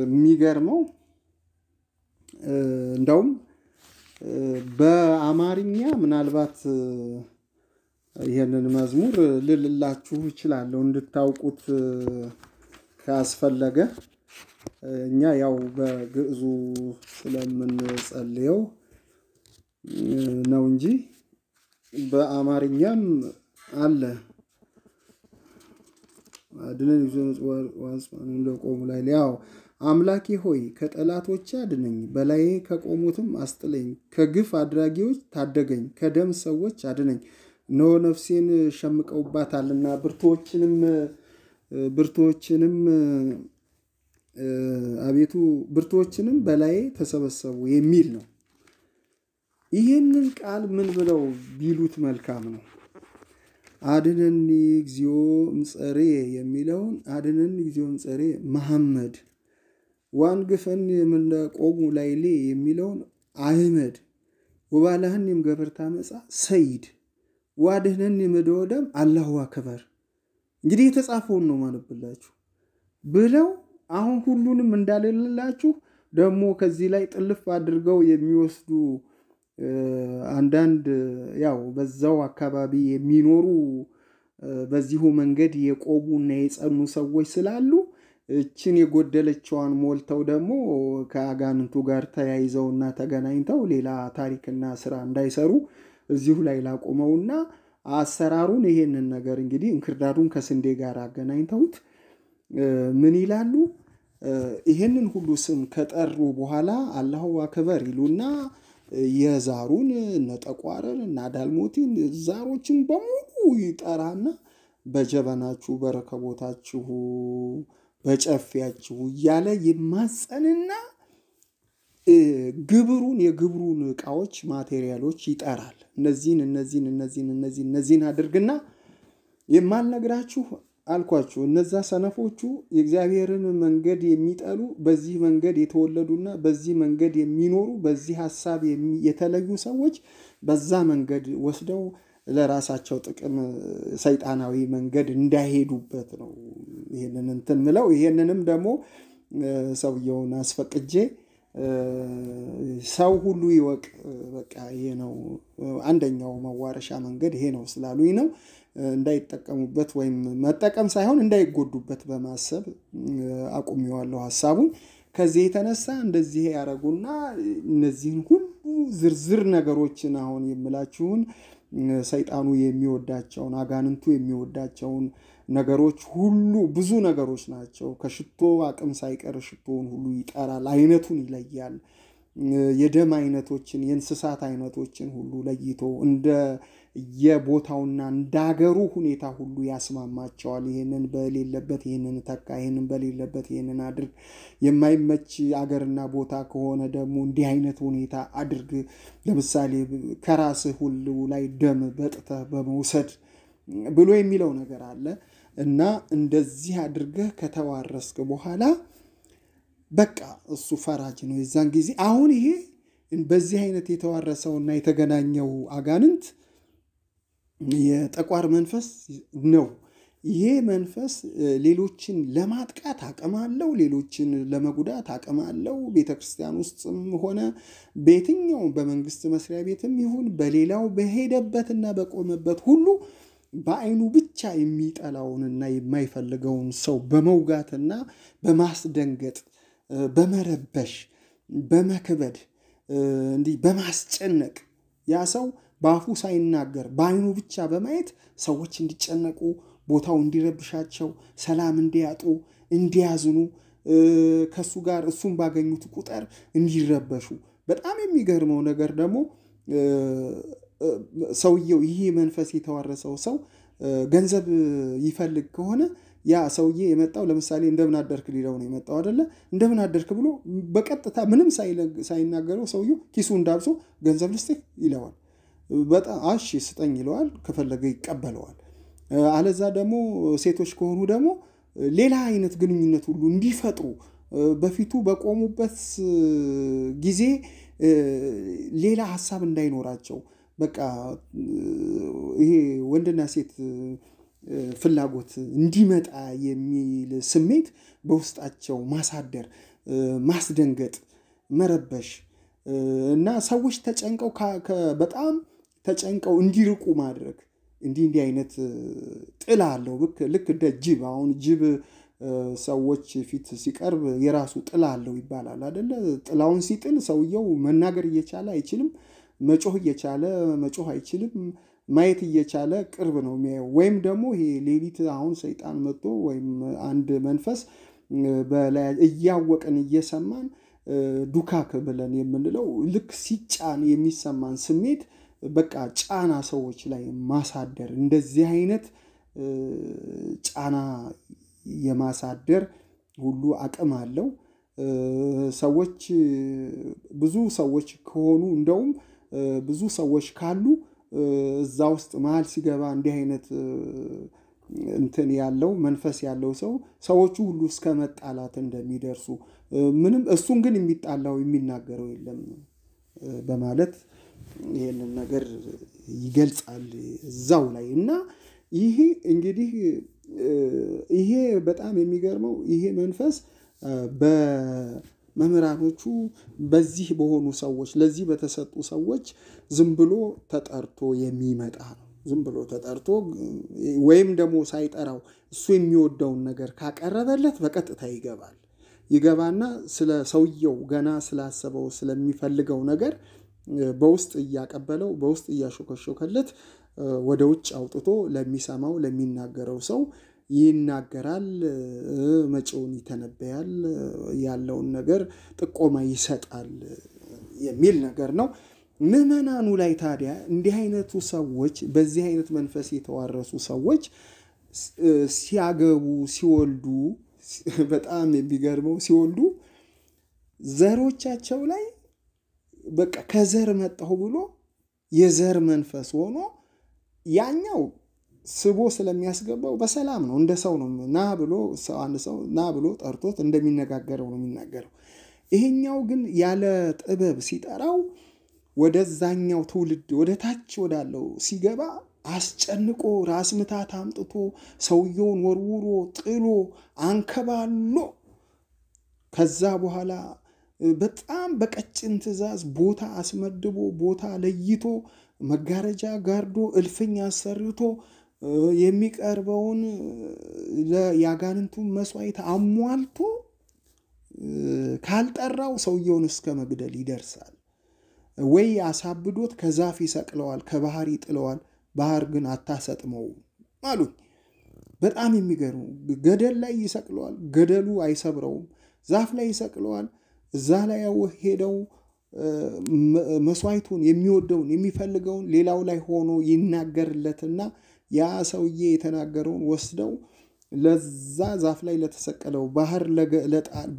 የሚገርመው እንደውም በአማርኛ ምናልባት ይህንን መዝሙር ልልላችሁ ይችላለሁ እንድታውቁት ካስፈለገ እኛ ያው በግዕዙ ስለምንጸልየው ነው እንጂ በአማርኛም አለ። አድነን ይዞ ለቆሙ ላይ ያው አምላኬ ሆይ ከጠላቶች አድነኝ፣ በላዬ ከቆሙትም አስጥለኝ፣ ከግፍ አድራጊዎች ታደገኝ፣ ከደም ሰዎች አድነኝ። እነሆ ነፍሴን ሸምቀውባታልና ብርቶችንም ብርቶችንም አቤቱ ብርቶችንም በላዬ ተሰበሰቡ የሚል ነው። ይህንን ቃል ምን ብለው ቢሉት መልካም ነው? አድነኒ እግዚኦ እምጸሬ የሚለውን አድነኒ እግዚኦ እምጸሬ መሐመድ፣ ዋንግፈኒ የምንቆሙ ላይሌ የሚለውን አህመድ፣ ወባላህኒም ገበርታ መጻ ሰይድ፣ ዋድህነን መደወደም አላሁ አክበር። እንግዲህ የተጻፈውን ነው ማነብላችሁ ብለው አሁን ሁሉንም እንዳልልላችሁ ደግሞ ከዚህ ላይ ጥልፍ አድርገው የሚወስዱ አንዳንድ ያው በዛው አካባቢ የሚኖሩ በዚሁ መንገድ እና የጸኑ ሰዎች ስላሉ እችን የጎደለችዋን ሞልተው ደግሞ ከአጋንንቱ ጋር ተያይዘውና ተገናኝተው ሌላ ታሪክና ስራ እንዳይሰሩ እዚሁ ላይ እና አሰራሩን ይሄንን ነገር እንግዲህ እንክርዳዱን ከስንዴ ጋር አገናኝተውት ምን ይላሉ? ይሄንን ሁሉ ስም ከጠሩ በኋላ አላሁ አክበር ይሉና የዛሩን እነ እና ዳልሞቲን ዛሮችን በሙሉ ይጠራና በጀበናችሁ በረከቦታችሁ በጨፊያችሁ እያለ ይማጸንና ግብሩን የግብሩን እቃዎች ማቴሪያሎች ይጠራል። እነዚህን እነዚህን እነዚህን እነዚህን እነዚህን አድርግና የማልነግራችሁ አልኳችሁ እነዛ ሰነፎቹ የእግዚአብሔርን መንገድ የሚጠሉ በዚህ መንገድ የተወለዱና በዚህ መንገድ የሚኖሩ በዚህ ሀሳብ የተለዩ ሰዎች በዛ መንገድ ወስደው ለራሳቸው ጥቅም ሰይጣናዊ መንገድ እንዳይሄዱበት ነው። ይህንን እንትን ምለው ይህንንም ደግሞ ሰውየውን አስፈቅጄ ሰው ሁሉ ይወቅ፣ በቃ ይሄ ነው አንደኛው መዋረሻ መንገድ ይሄ ነው ስላሉኝ ነው። እንዳይጠቀሙበት ወይም መጠቀም ሳይሆን እንዳይጎዱበት በማሰብ አቁሜዋለሁ ሀሳቡን። ከዚህ የተነሳ እንደዚህ ያደረጉና እነዚህን ሁሉ ዝርዝር ነገሮችን አሁን የምላችሁን ሰይጣኑ የሚወዳቸውን አጋንንቱ የሚወዳቸውን ነገሮች ሁሉ ብዙ ነገሮች ናቸው። ከሽቶ አቅም ሳይቀር ሽቶውን ሁሉ ይጠራል፣ አይነቱን ይለያል። የደም አይነቶችን የእንስሳት አይነቶችን ሁሉ ለይቶ እንደ የቦታውና እንዳገሩ ሁኔታ ሁሉ ያስማማቸዋል። ይህንን በሌለበት ይህንን ተካ፣ ይህንን በሌለበት ይህንን አድርግ፣ የማይመች አገርና ቦታ ከሆነ ደግሞ እንዲህ አይነት ሁኔታ አድርግ። ለምሳሌ ከራስህ ሁሉ ላይ ደም በጥተህ በመውሰድ ብሎ የሚለው ነገር አለ እና እንደዚህ አድርገህ ከተዋረስክ በኋላ በቃ እሱ ፈራጅ ነው የዛን ጊዜ። አሁን ይሄ በዚህ አይነት የተዋረሰውና የተገናኘው አጋንንት የጠቋር መንፈስ ነው። ይሄ መንፈስ ሌሎችን ለማጥቃት አቅም አለው። ሌሎችን ለመጉዳት አቅም አለው። ቤተ ክርስቲያን ውስጥም ሆነ በየትኛው በመንግስት መስሪያ ቤትም ይሁን በሌላው በሄደበትና በቆመበት ሁሉ በአይኑ ብቻ የሚጠላውንና የማይፈልገውን ሰው በመውጋትና በማስደንገጥ በመረበሽ፣ በመክበድ፣ እንዲህ በማስጨነቅ ያ ሰው በአፉ ሳይናገር በአይኑ ብቻ በማየት ሰዎች እንዲጨነቁ፣ ቦታው እንዲረብሻቸው፣ ሰላም እንዲያጡ፣ እንዲያዝኑ ከሱ ጋር እሱን ባገኙት ቁጥር እንዲረበሹ። በጣም የሚገርመው ነገር ደግሞ ሰውየው ይሄ መንፈስ የተዋረሰው ሰው ገንዘብ ይፈልግ ከሆነ ያ ሰውዬ የመጣው ለምሳሌ እንደምን አደርክ ሊለው ነው የመጣው አደለ? እንደምን አደርክ ብሎ በቀጥታ ምንም ሳይናገረው ሰውየው ኪሱ እንዳብሶ ገንዘብ ልስጥህ ይለዋል። በጣም አሽ ስጠኝ ይለዋል። ከፈለገ ይቀበለዋል። አለዛ ደግሞ ሴቶች ከሆኑ ደግሞ ሌላ አይነት ግንኙነት ሁሉ እንዲፈጥሩ በፊቱ በቆሙበት ጊዜ ሌላ ሀሳብ እንዳይኖራቸው በቃ ይሄ ወንድና ሴት ፍላጎት እንዲመጣ የሚል ስሜት በውስጣቸው ማሳደር፣ ማስደንገጥ፣ መረበሽ እና ሰዎች ተጨንቀው በጣም ተጨንቀው እንዲርቁ ማድረግ እንዲህ እንዲህ አይነት ጥላ አለው። ልክ እንደ ጅብ አሁን ጅብ ሰዎች ፊት ሲቀርብ የራሱ ጥላ አለው ይባላል አደለ? ጥላውን ሲጥል ሰውየው መናገር እየቻለ አይችልም፣ መጮህ እየቻለ መጮህ አይችልም፣ ማየት እየቻለ ቅርብ ነው የሚያየው። ወይም ደግሞ ይሄ ሌሊት አሁን ሰይጣን መጥቶ ወይም አንድ መንፈስ እያወቀን እየሰማን ዱካክ ብለን የምንለው ልክ ሲጫን የሚሰማን ስሜት በቃ ጫና ሰዎች ላይ ማሳደር እንደዚህ አይነት ጫና የማሳደር ሁሉ አቅም አለው። ሰዎች ብዙ ሰዎች ከሆኑ እንደውም ብዙ ሰዎች ካሉ እዛ ውስጥ መሀል ሲገባ እንዲህ አይነት እንትን ያለው መንፈስ ያለው ሰው ሰዎቹ ሁሉ እስከ መጣላት እንደሚደርሱ ምንም እሱን ግን የሚጣላው የሚናገረው የለም በማለት ይህንን ነገር ይገልጻል እዛው ላይ እና ይሄ እንግዲህ ይሄ በጣም የሚገርመው ይሄ መንፈስ በመምህራኖቹ በዚህ በሆኑ ሰዎች ለዚህ በተሰጡ ሰዎች ዝም ብሎ ተጠርቶ የሚመጣ ነው። ዝም ብሎ ተጠርቶ ወይም ደግሞ ሳይጠራው እሱ የሚወደውን ነገር ካቀረበለት በቀጥታ ይገባል። ይገባና ስለ ሰውየው ገና ስላሰበው ስለሚፈልገው ነገር በውስጥ እያቀበለው በውስጥ እያሾከሾከለት ወደ ውጭ አውጥቶ ለሚሰማው ለሚናገረው ሰው ይናገራል፣ መጪውን ይተነበያል፣ ያለውን ነገር ጥቆማ ይሰጣል የሚል ነገር ነው። ምዕመናኑ ላይ ታዲያ እንዲህ አይነቱ ሰዎች በዚህ አይነት መንፈስ የተዋረሱ ሰዎች ሲያገቡ ሲወልዱ በጣም የሚገርመው ሲወልዱ ዘሮቻቸው ላይ በቃ ከዘር መጣሁ ብሎ የዘር መንፈስ ሆኖ ያኛው ስቦ ስለሚያስገባው በሰላም ነው። እንደ ሰው ነው። ና ብሎ አንድ ሰው ና ብሎ ጠርቶት እንደሚነጋገረው ነው የሚናገረው። ይሄኛው ግን ያለ ጥበብ ሲጠራው ወደዛኛው ትውልድ ወደ ታች ወዳለው ሲገባ አስጨንቆ ራስ ምታት አምጥቶ ሰውየውን ወርውሮ ጥሎ አንከባሎ ከዛ በኋላ በጣም በቀጭን ትዕዛዝ ቦታ አስመድቦ ቦታ ለይቶ መጋረጃ ጋርዶ እልፍኝ አሰርቶ የሚቀርበውን የአጋንንቱን መስዋዕት አሟልቶ ካልጠራው ሰውየውን እስከ መግደል ይደርሳል። ወይ አሳብዶት ከዛፍ ይሰቅለዋል፣ ከባህር ይጥለዋል። ባህር ግን አታሰጥመው አሉኝ። በጣም የሚገርሙ ገደል ላይ ይሰቅለዋል፣ ገደሉ አይሰብረውም። ዛፍ ላይ ይሰቅለዋል፣ እዛ ላይ ሄደው መስዋዕቱን የሚወደውን የሚፈልገውን ሌላው ላይ ሆኖ ይናገርለትና ያ ሰውዬ የተናገረውን ወስደው ለዛ ዛፍ ላይ ለተሰቀለው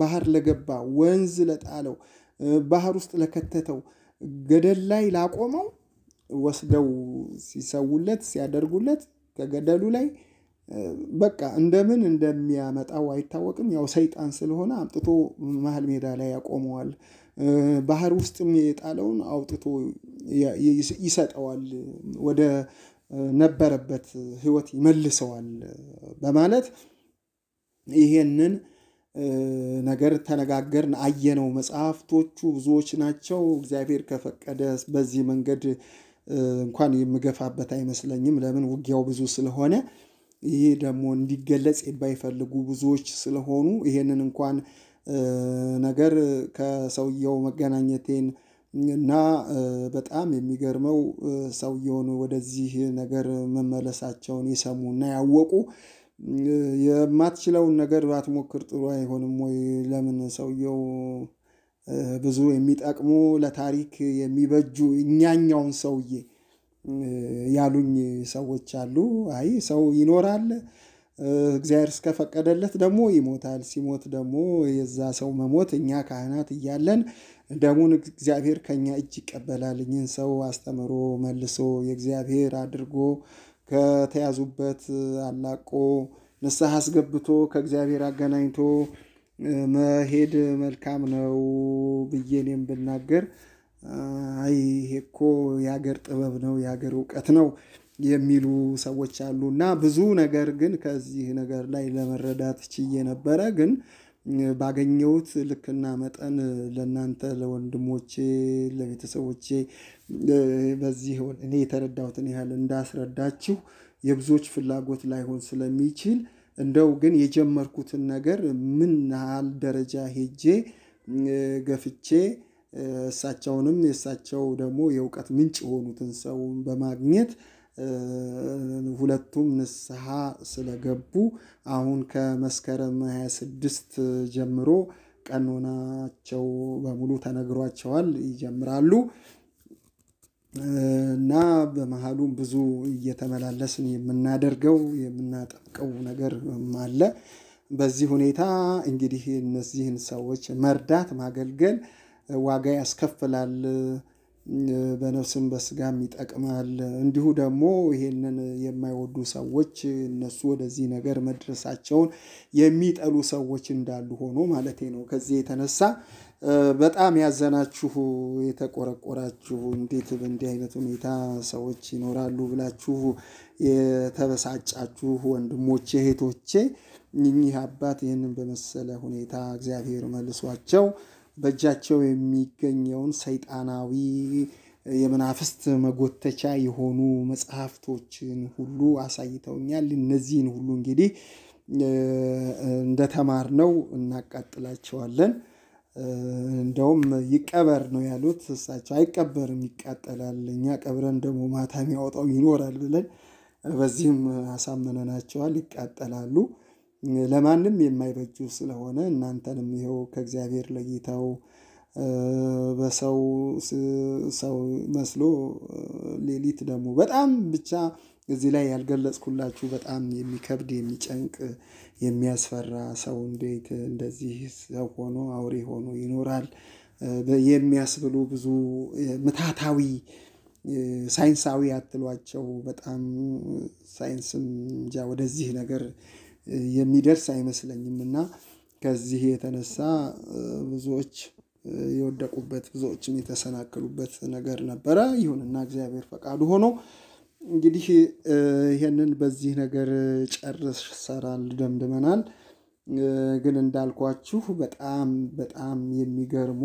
ባህር ለገባ ወንዝ ለጣለው ባህር ውስጥ ለከተተው ገደል ላይ ላቆመው ወስደው ሲሰውለት ሲያደርጉለት ከገደሉ ላይ በቃ እንደምን እንደሚያመጣው አይታወቅም። ያው ሰይጣን ስለሆነ አምጥቶ መሀል ሜዳ ላይ ያቆመዋል። ባህር ውስጥም የጣለውን አውጥቶ ይሰጠዋል፣ ወደ ነበረበት ህይወት ይመልሰዋል በማለት ይሄንን ነገር ተነጋገርን፣ አየነው። መጽሐፍቶቹ ብዙዎች ናቸው። እግዚአብሔር ከፈቀደ በዚህ መንገድ እንኳን የምገፋበት አይመስለኝም። ለምን ውጊያው ብዙ ስለሆነ ይሄ ደግሞ እንዲገለጽ የማይፈልጉ ብዙዎች ስለሆኑ ይሄንን እንኳን ነገር ከሰውየው መገናኘቴን እና በጣም የሚገርመው ሰውየውን ወደዚህ ነገር መመለሳቸውን እና ያወቁ የማትችለውን ነገር ባትሞክር ጥሩ አይሆንም ወይ? ለምን ሰውየው ብዙ የሚጠቅሙ ለታሪክ የሚበጁ እኛኛውን ሰውዬ ያሉኝ ሰዎች አሉ። አይ ሰው ይኖራል እግዚአብሔር እስከፈቀደለት ደግሞ ይሞታል። ሲሞት ደግሞ የዛ ሰው መሞት እኛ ካህናት እያለን ደሙን እግዚአብሔር ከኛ እጅ ይቀበላል። እኝን ሰው አስተምሮ መልሶ የእግዚአብሔር አድርጎ ከተያዙበት አላቆ ንስሐ አስገብቶ ከእግዚአብሔር አገናኝቶ መሄድ መልካም ነው ብዬ እኔም ብናገር አይ ይሄ እኮ የሀገር ጥበብ ነው የሀገር እውቀት ነው የሚሉ ሰዎች አሉ እና ብዙ ነገር ግን ከዚህ ነገር ላይ ለመረዳት ችዬ ነበረ። ግን ባገኘሁት ልክና መጠን ለእናንተ ለወንድሞቼ፣ ለቤተሰቦቼ በዚህ እኔ የተረዳሁትን ያህል እንዳስረዳችሁ የብዙዎች ፍላጎት ላይሆን ስለሚችል እንደው ግን የጀመርኩትን ነገር ምን ያህል ደረጃ ሄጄ ገፍቼ እሳቸውንም የእሳቸው ደግሞ የእውቀት ምንጭ የሆኑትን ሰው በማግኘት ሁለቱም ንስሐ ስለገቡ አሁን ከመስከረም 26 ጀምሮ ቀኖናቸው በሙሉ ተነግሯቸዋል፣ ይጀምራሉ እና በመሃሉም ብዙ እየተመላለስን የምናደርገው የምናጠብቀው ነገር አለ። በዚህ ሁኔታ እንግዲህ እነዚህን ሰዎች መርዳት ማገልገል ዋጋ ያስከፍላል፣ በነፍስም በስጋም ይጠቅማል። እንዲሁ ደግሞ ይሄንን የማይወዱ ሰዎች እነሱ ወደዚህ ነገር መድረሳቸውን የሚጠሉ ሰዎች እንዳሉ ሆኖ ማለት ነው። ከዚህ የተነሳ በጣም ያዘናችሁ የተቆረቆራችሁ፣ እንዴት በእንዲህ አይነት ሁኔታ ሰዎች ይኖራሉ ብላችሁ የተበሳጫችሁ ወንድሞቼ፣ እህቶቼ እኚህ አባት ይህንን በመሰለ ሁኔታ እግዚአብሔር መልሷቸው በእጃቸው የሚገኘውን ሰይጣናዊ የመናፍስት መጎተቻ የሆኑ መጽሐፍቶችን ሁሉ አሳይተውኛል። እነዚህን ሁሉ እንግዲህ እንደተማርነው እናቃጥላቸዋለን። እንደውም ይቀበር ነው ያሉት እሳቸው። አይቀበርም፣ ይቃጠላል። እኛ ቀብረን ደግሞ ማታ የሚያወጣው ይኖራል ብለን በዚህም አሳምነናቸዋል። ይቃጠላሉ። ለማንም የማይበጁ ስለሆነ እናንተንም ይኸው ከእግዚአብሔር ለይተው በሰው ሰው መስሎ ሌሊት ደግሞ በጣም ብቻ እዚህ ላይ ያልገለጽኩላችሁ በጣም የሚከብድ የሚጨንቅ የሚያስፈራ ሰው እንዴት እንደዚህ ሰው ሆኖ አውሬ ሆኖ ይኖራል የሚያስብሉ ብዙ ምታታዊ ሳይንሳዊ ያትሏቸው በጣም ሳይንስም እንጃ ወደዚህ ነገር የሚደርስ አይመስለኝም እና ከዚህ የተነሳ ብዙዎች የወደቁበት ብዙዎችም የተሰናከሉበት ነገር ነበረ። ይሁንና እግዚአብሔር ፈቃዱ ሆኖ እንግዲህ ይህንን በዚህ ነገር ጨርስ ሰራል ደምድመናል። ግን እንዳልኳችሁ በጣም በጣም የሚገርሙ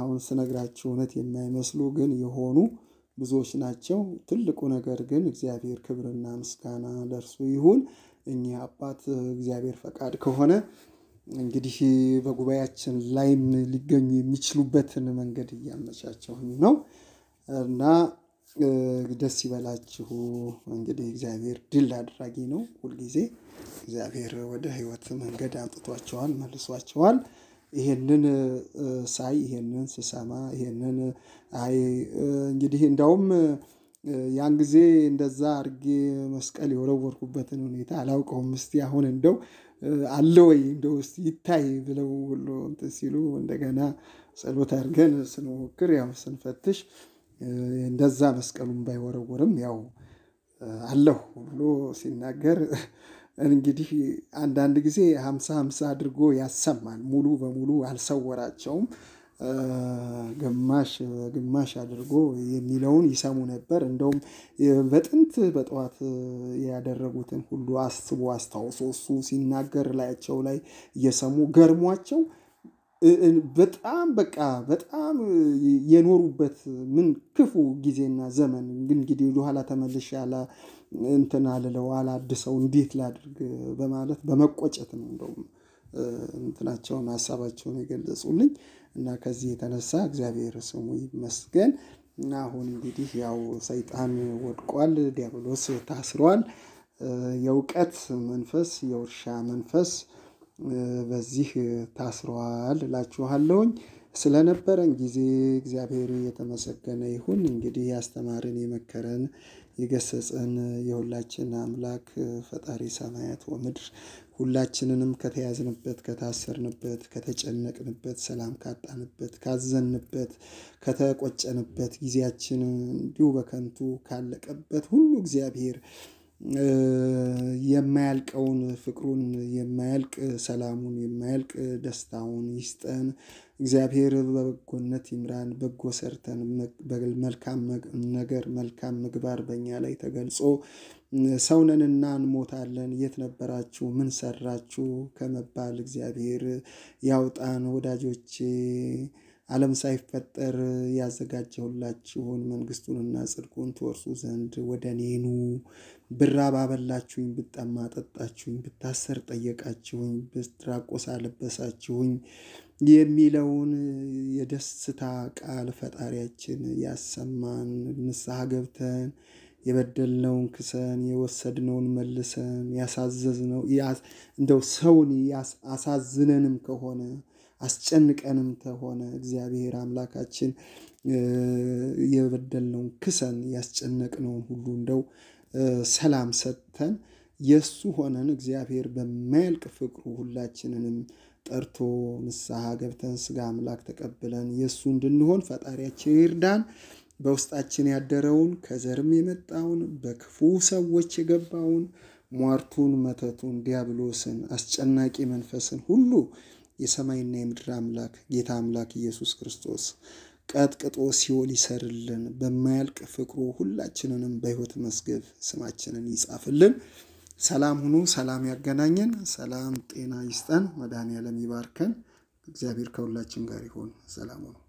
አሁን ስነግራችሁ እውነት የማይመስሉ ግን የሆኑ ብዙዎች ናቸው። ትልቁ ነገር ግን እግዚአብሔር ክብርና ምስጋና ለእርሱ ይሁን። እኚህ አባት እግዚአብሔር ፈቃድ ከሆነ እንግዲህ በጉባኤያችን ላይም ሊገኙ የሚችሉበትን መንገድ እያመቻቸሁኝ ነው እና ደስ ይበላችሁ። እንግዲህ እግዚአብሔር ድል አድራጊ ነው። ሁልጊዜ እግዚአብሔር ወደ ሕይወት መንገድ አምጥቷቸዋል፣ መልሷቸዋል። ይሄንን ሳይ ይሄንን ስሰማ ይሄንን አይ እንግዲህ እንዳውም ያን ጊዜ እንደዛ አድርጌ መስቀል የወረወርኩበትን ሁኔታ አላውቀውም። እስቲ አሁን እንደው አለ ወይ እንደው እስቲ ይታይ ብለው ሁሉ እንትን ሲሉ እንደገና ጸሎት አድርገን ስንሞክር ያው ስንፈትሽ እንደዛ መስቀሉን ባይወረወርም ያው አለሁ ብሎ ሲናገር እንግዲህ አንዳንድ ጊዜ ሀምሳ ሀምሳ አድርጎ ያሰማል። ሙሉ በሙሉ አልሰወራቸውም። ግማሽ ግማሽ አድርጎ የሚለውን ይሰሙ ነበር። እንደውም በጥንት በጠዋት ያደረጉትን ሁሉ አስቦ አስታውሶ እሱ ሲናገር ላያቸው ላይ እየሰሙ ገርሟቸው በጣም በቃ በጣም የኖሩበት ምን ክፉ ጊዜና ዘመን እንግዲህ ወደኋላ ተመልሼ ያለ እንትን አልለው አላድሰው እንዴት ላድርግ በማለት በመቆጨት ነው እንደውም እንትናቸውን ሀሳባቸውን የገለጹልኝ። እና ከዚህ የተነሳ እግዚአብሔር ስሙ ይመስገን። እና አሁን እንግዲህ ያው ሰይጣን ወድቋል፣ ዲያብሎስ ታስሯል። የእውቀት መንፈስ፣ የውርሻ መንፈስ በዚህ ታስሯል እላችኋለሁኝ። ስለነበረን ጊዜ እግዚአብሔር የተመሰገነ ይሁን። እንግዲህ ያስተማርን፣ የመከረን፣ የገሰጸን የሁላችን አምላክ ፈጣሪ ሰማያት ወምድር ሁላችንንም ከተያዝንበት፣ ከታሰርንበት፣ ከተጨነቅንበት፣ ሰላም ካጣንበት፣ ካዘንበት፣ ከተቆጨንበት፣ ጊዜያችን እንዲሁ በከንቱ ካለቀበት ሁሉ እግዚአብሔር የማያልቀውን ፍቅሩን የማያልቅ ሰላሙን የማያልቅ ደስታውን ይስጠን። እግዚአብሔር በበጎነት ይምራን። በጎ ሰርተን መልካም ነገር መልካም ምግባር በእኛ ላይ ተገልጾ ሰውነንና እንሞታለን የት ነበራችሁ ምን ሰራችሁ ከመባል እግዚአብሔር ያውጣን ወዳጆቼ። ዓለም ሳይፈጠር ያዘጋጀሁላችሁን መንግስቱንና ጽድቁን ትወርሱ ዘንድ ወደ ኔኑ ብራ ባበላችሁኝ፣ ብጠማ አጠጣችሁኝ፣ ብታሰር ጠየቃችሁኝ፣ ብትራቆስ አለበሳችሁኝ የሚለውን የደስታ ቃል ፈጣሪያችን ያሰማን። ንስሐ ገብተን የበደልነውን ክሰን የወሰድነውን መልሰን ያሳዘዝነው እንደው ሰውን አሳዝነንም ከሆነ አስጨንቀንም ከሆነ እግዚአብሔር አምላካችን የበደልነውን ክሰን ያስጨነቅነውን ሁሉ እንደው ሰላም ሰጥተን የእሱ ሆነን እግዚአብሔር በማያልቅ ፍቅሩ ሁላችንንም ጠርቶ ንስሐ ገብተን ስጋ አምላክ ተቀብለን የእሱ እንድንሆን ፈጣሪያችን ይርዳን። በውስጣችን ያደረውን ከዘርም የመጣውን በክፉ ሰዎች የገባውን ሟርቱን፣ መተቱን፣ ዲያብሎስን፣ አስጨናቂ መንፈስን ሁሉ የሰማይና የምድር አምላክ ጌታ አምላክ ኢየሱስ ክርስቶስ ቀጥቅጦ ሲኦል ይሰርልን፣ በማያልቅ ፍቅሩ ሁላችንንም በሕይወት መዝገብ ስማችንን ይጻፍልን። ሰላም ሁኑ። ሰላም ያገናኘን። ሰላም ጤና ይስጠን። መድን ያለም ይባርከን። እግዚአብሔር ከሁላችን ጋር ይሆን። ሰላም ሁኑ።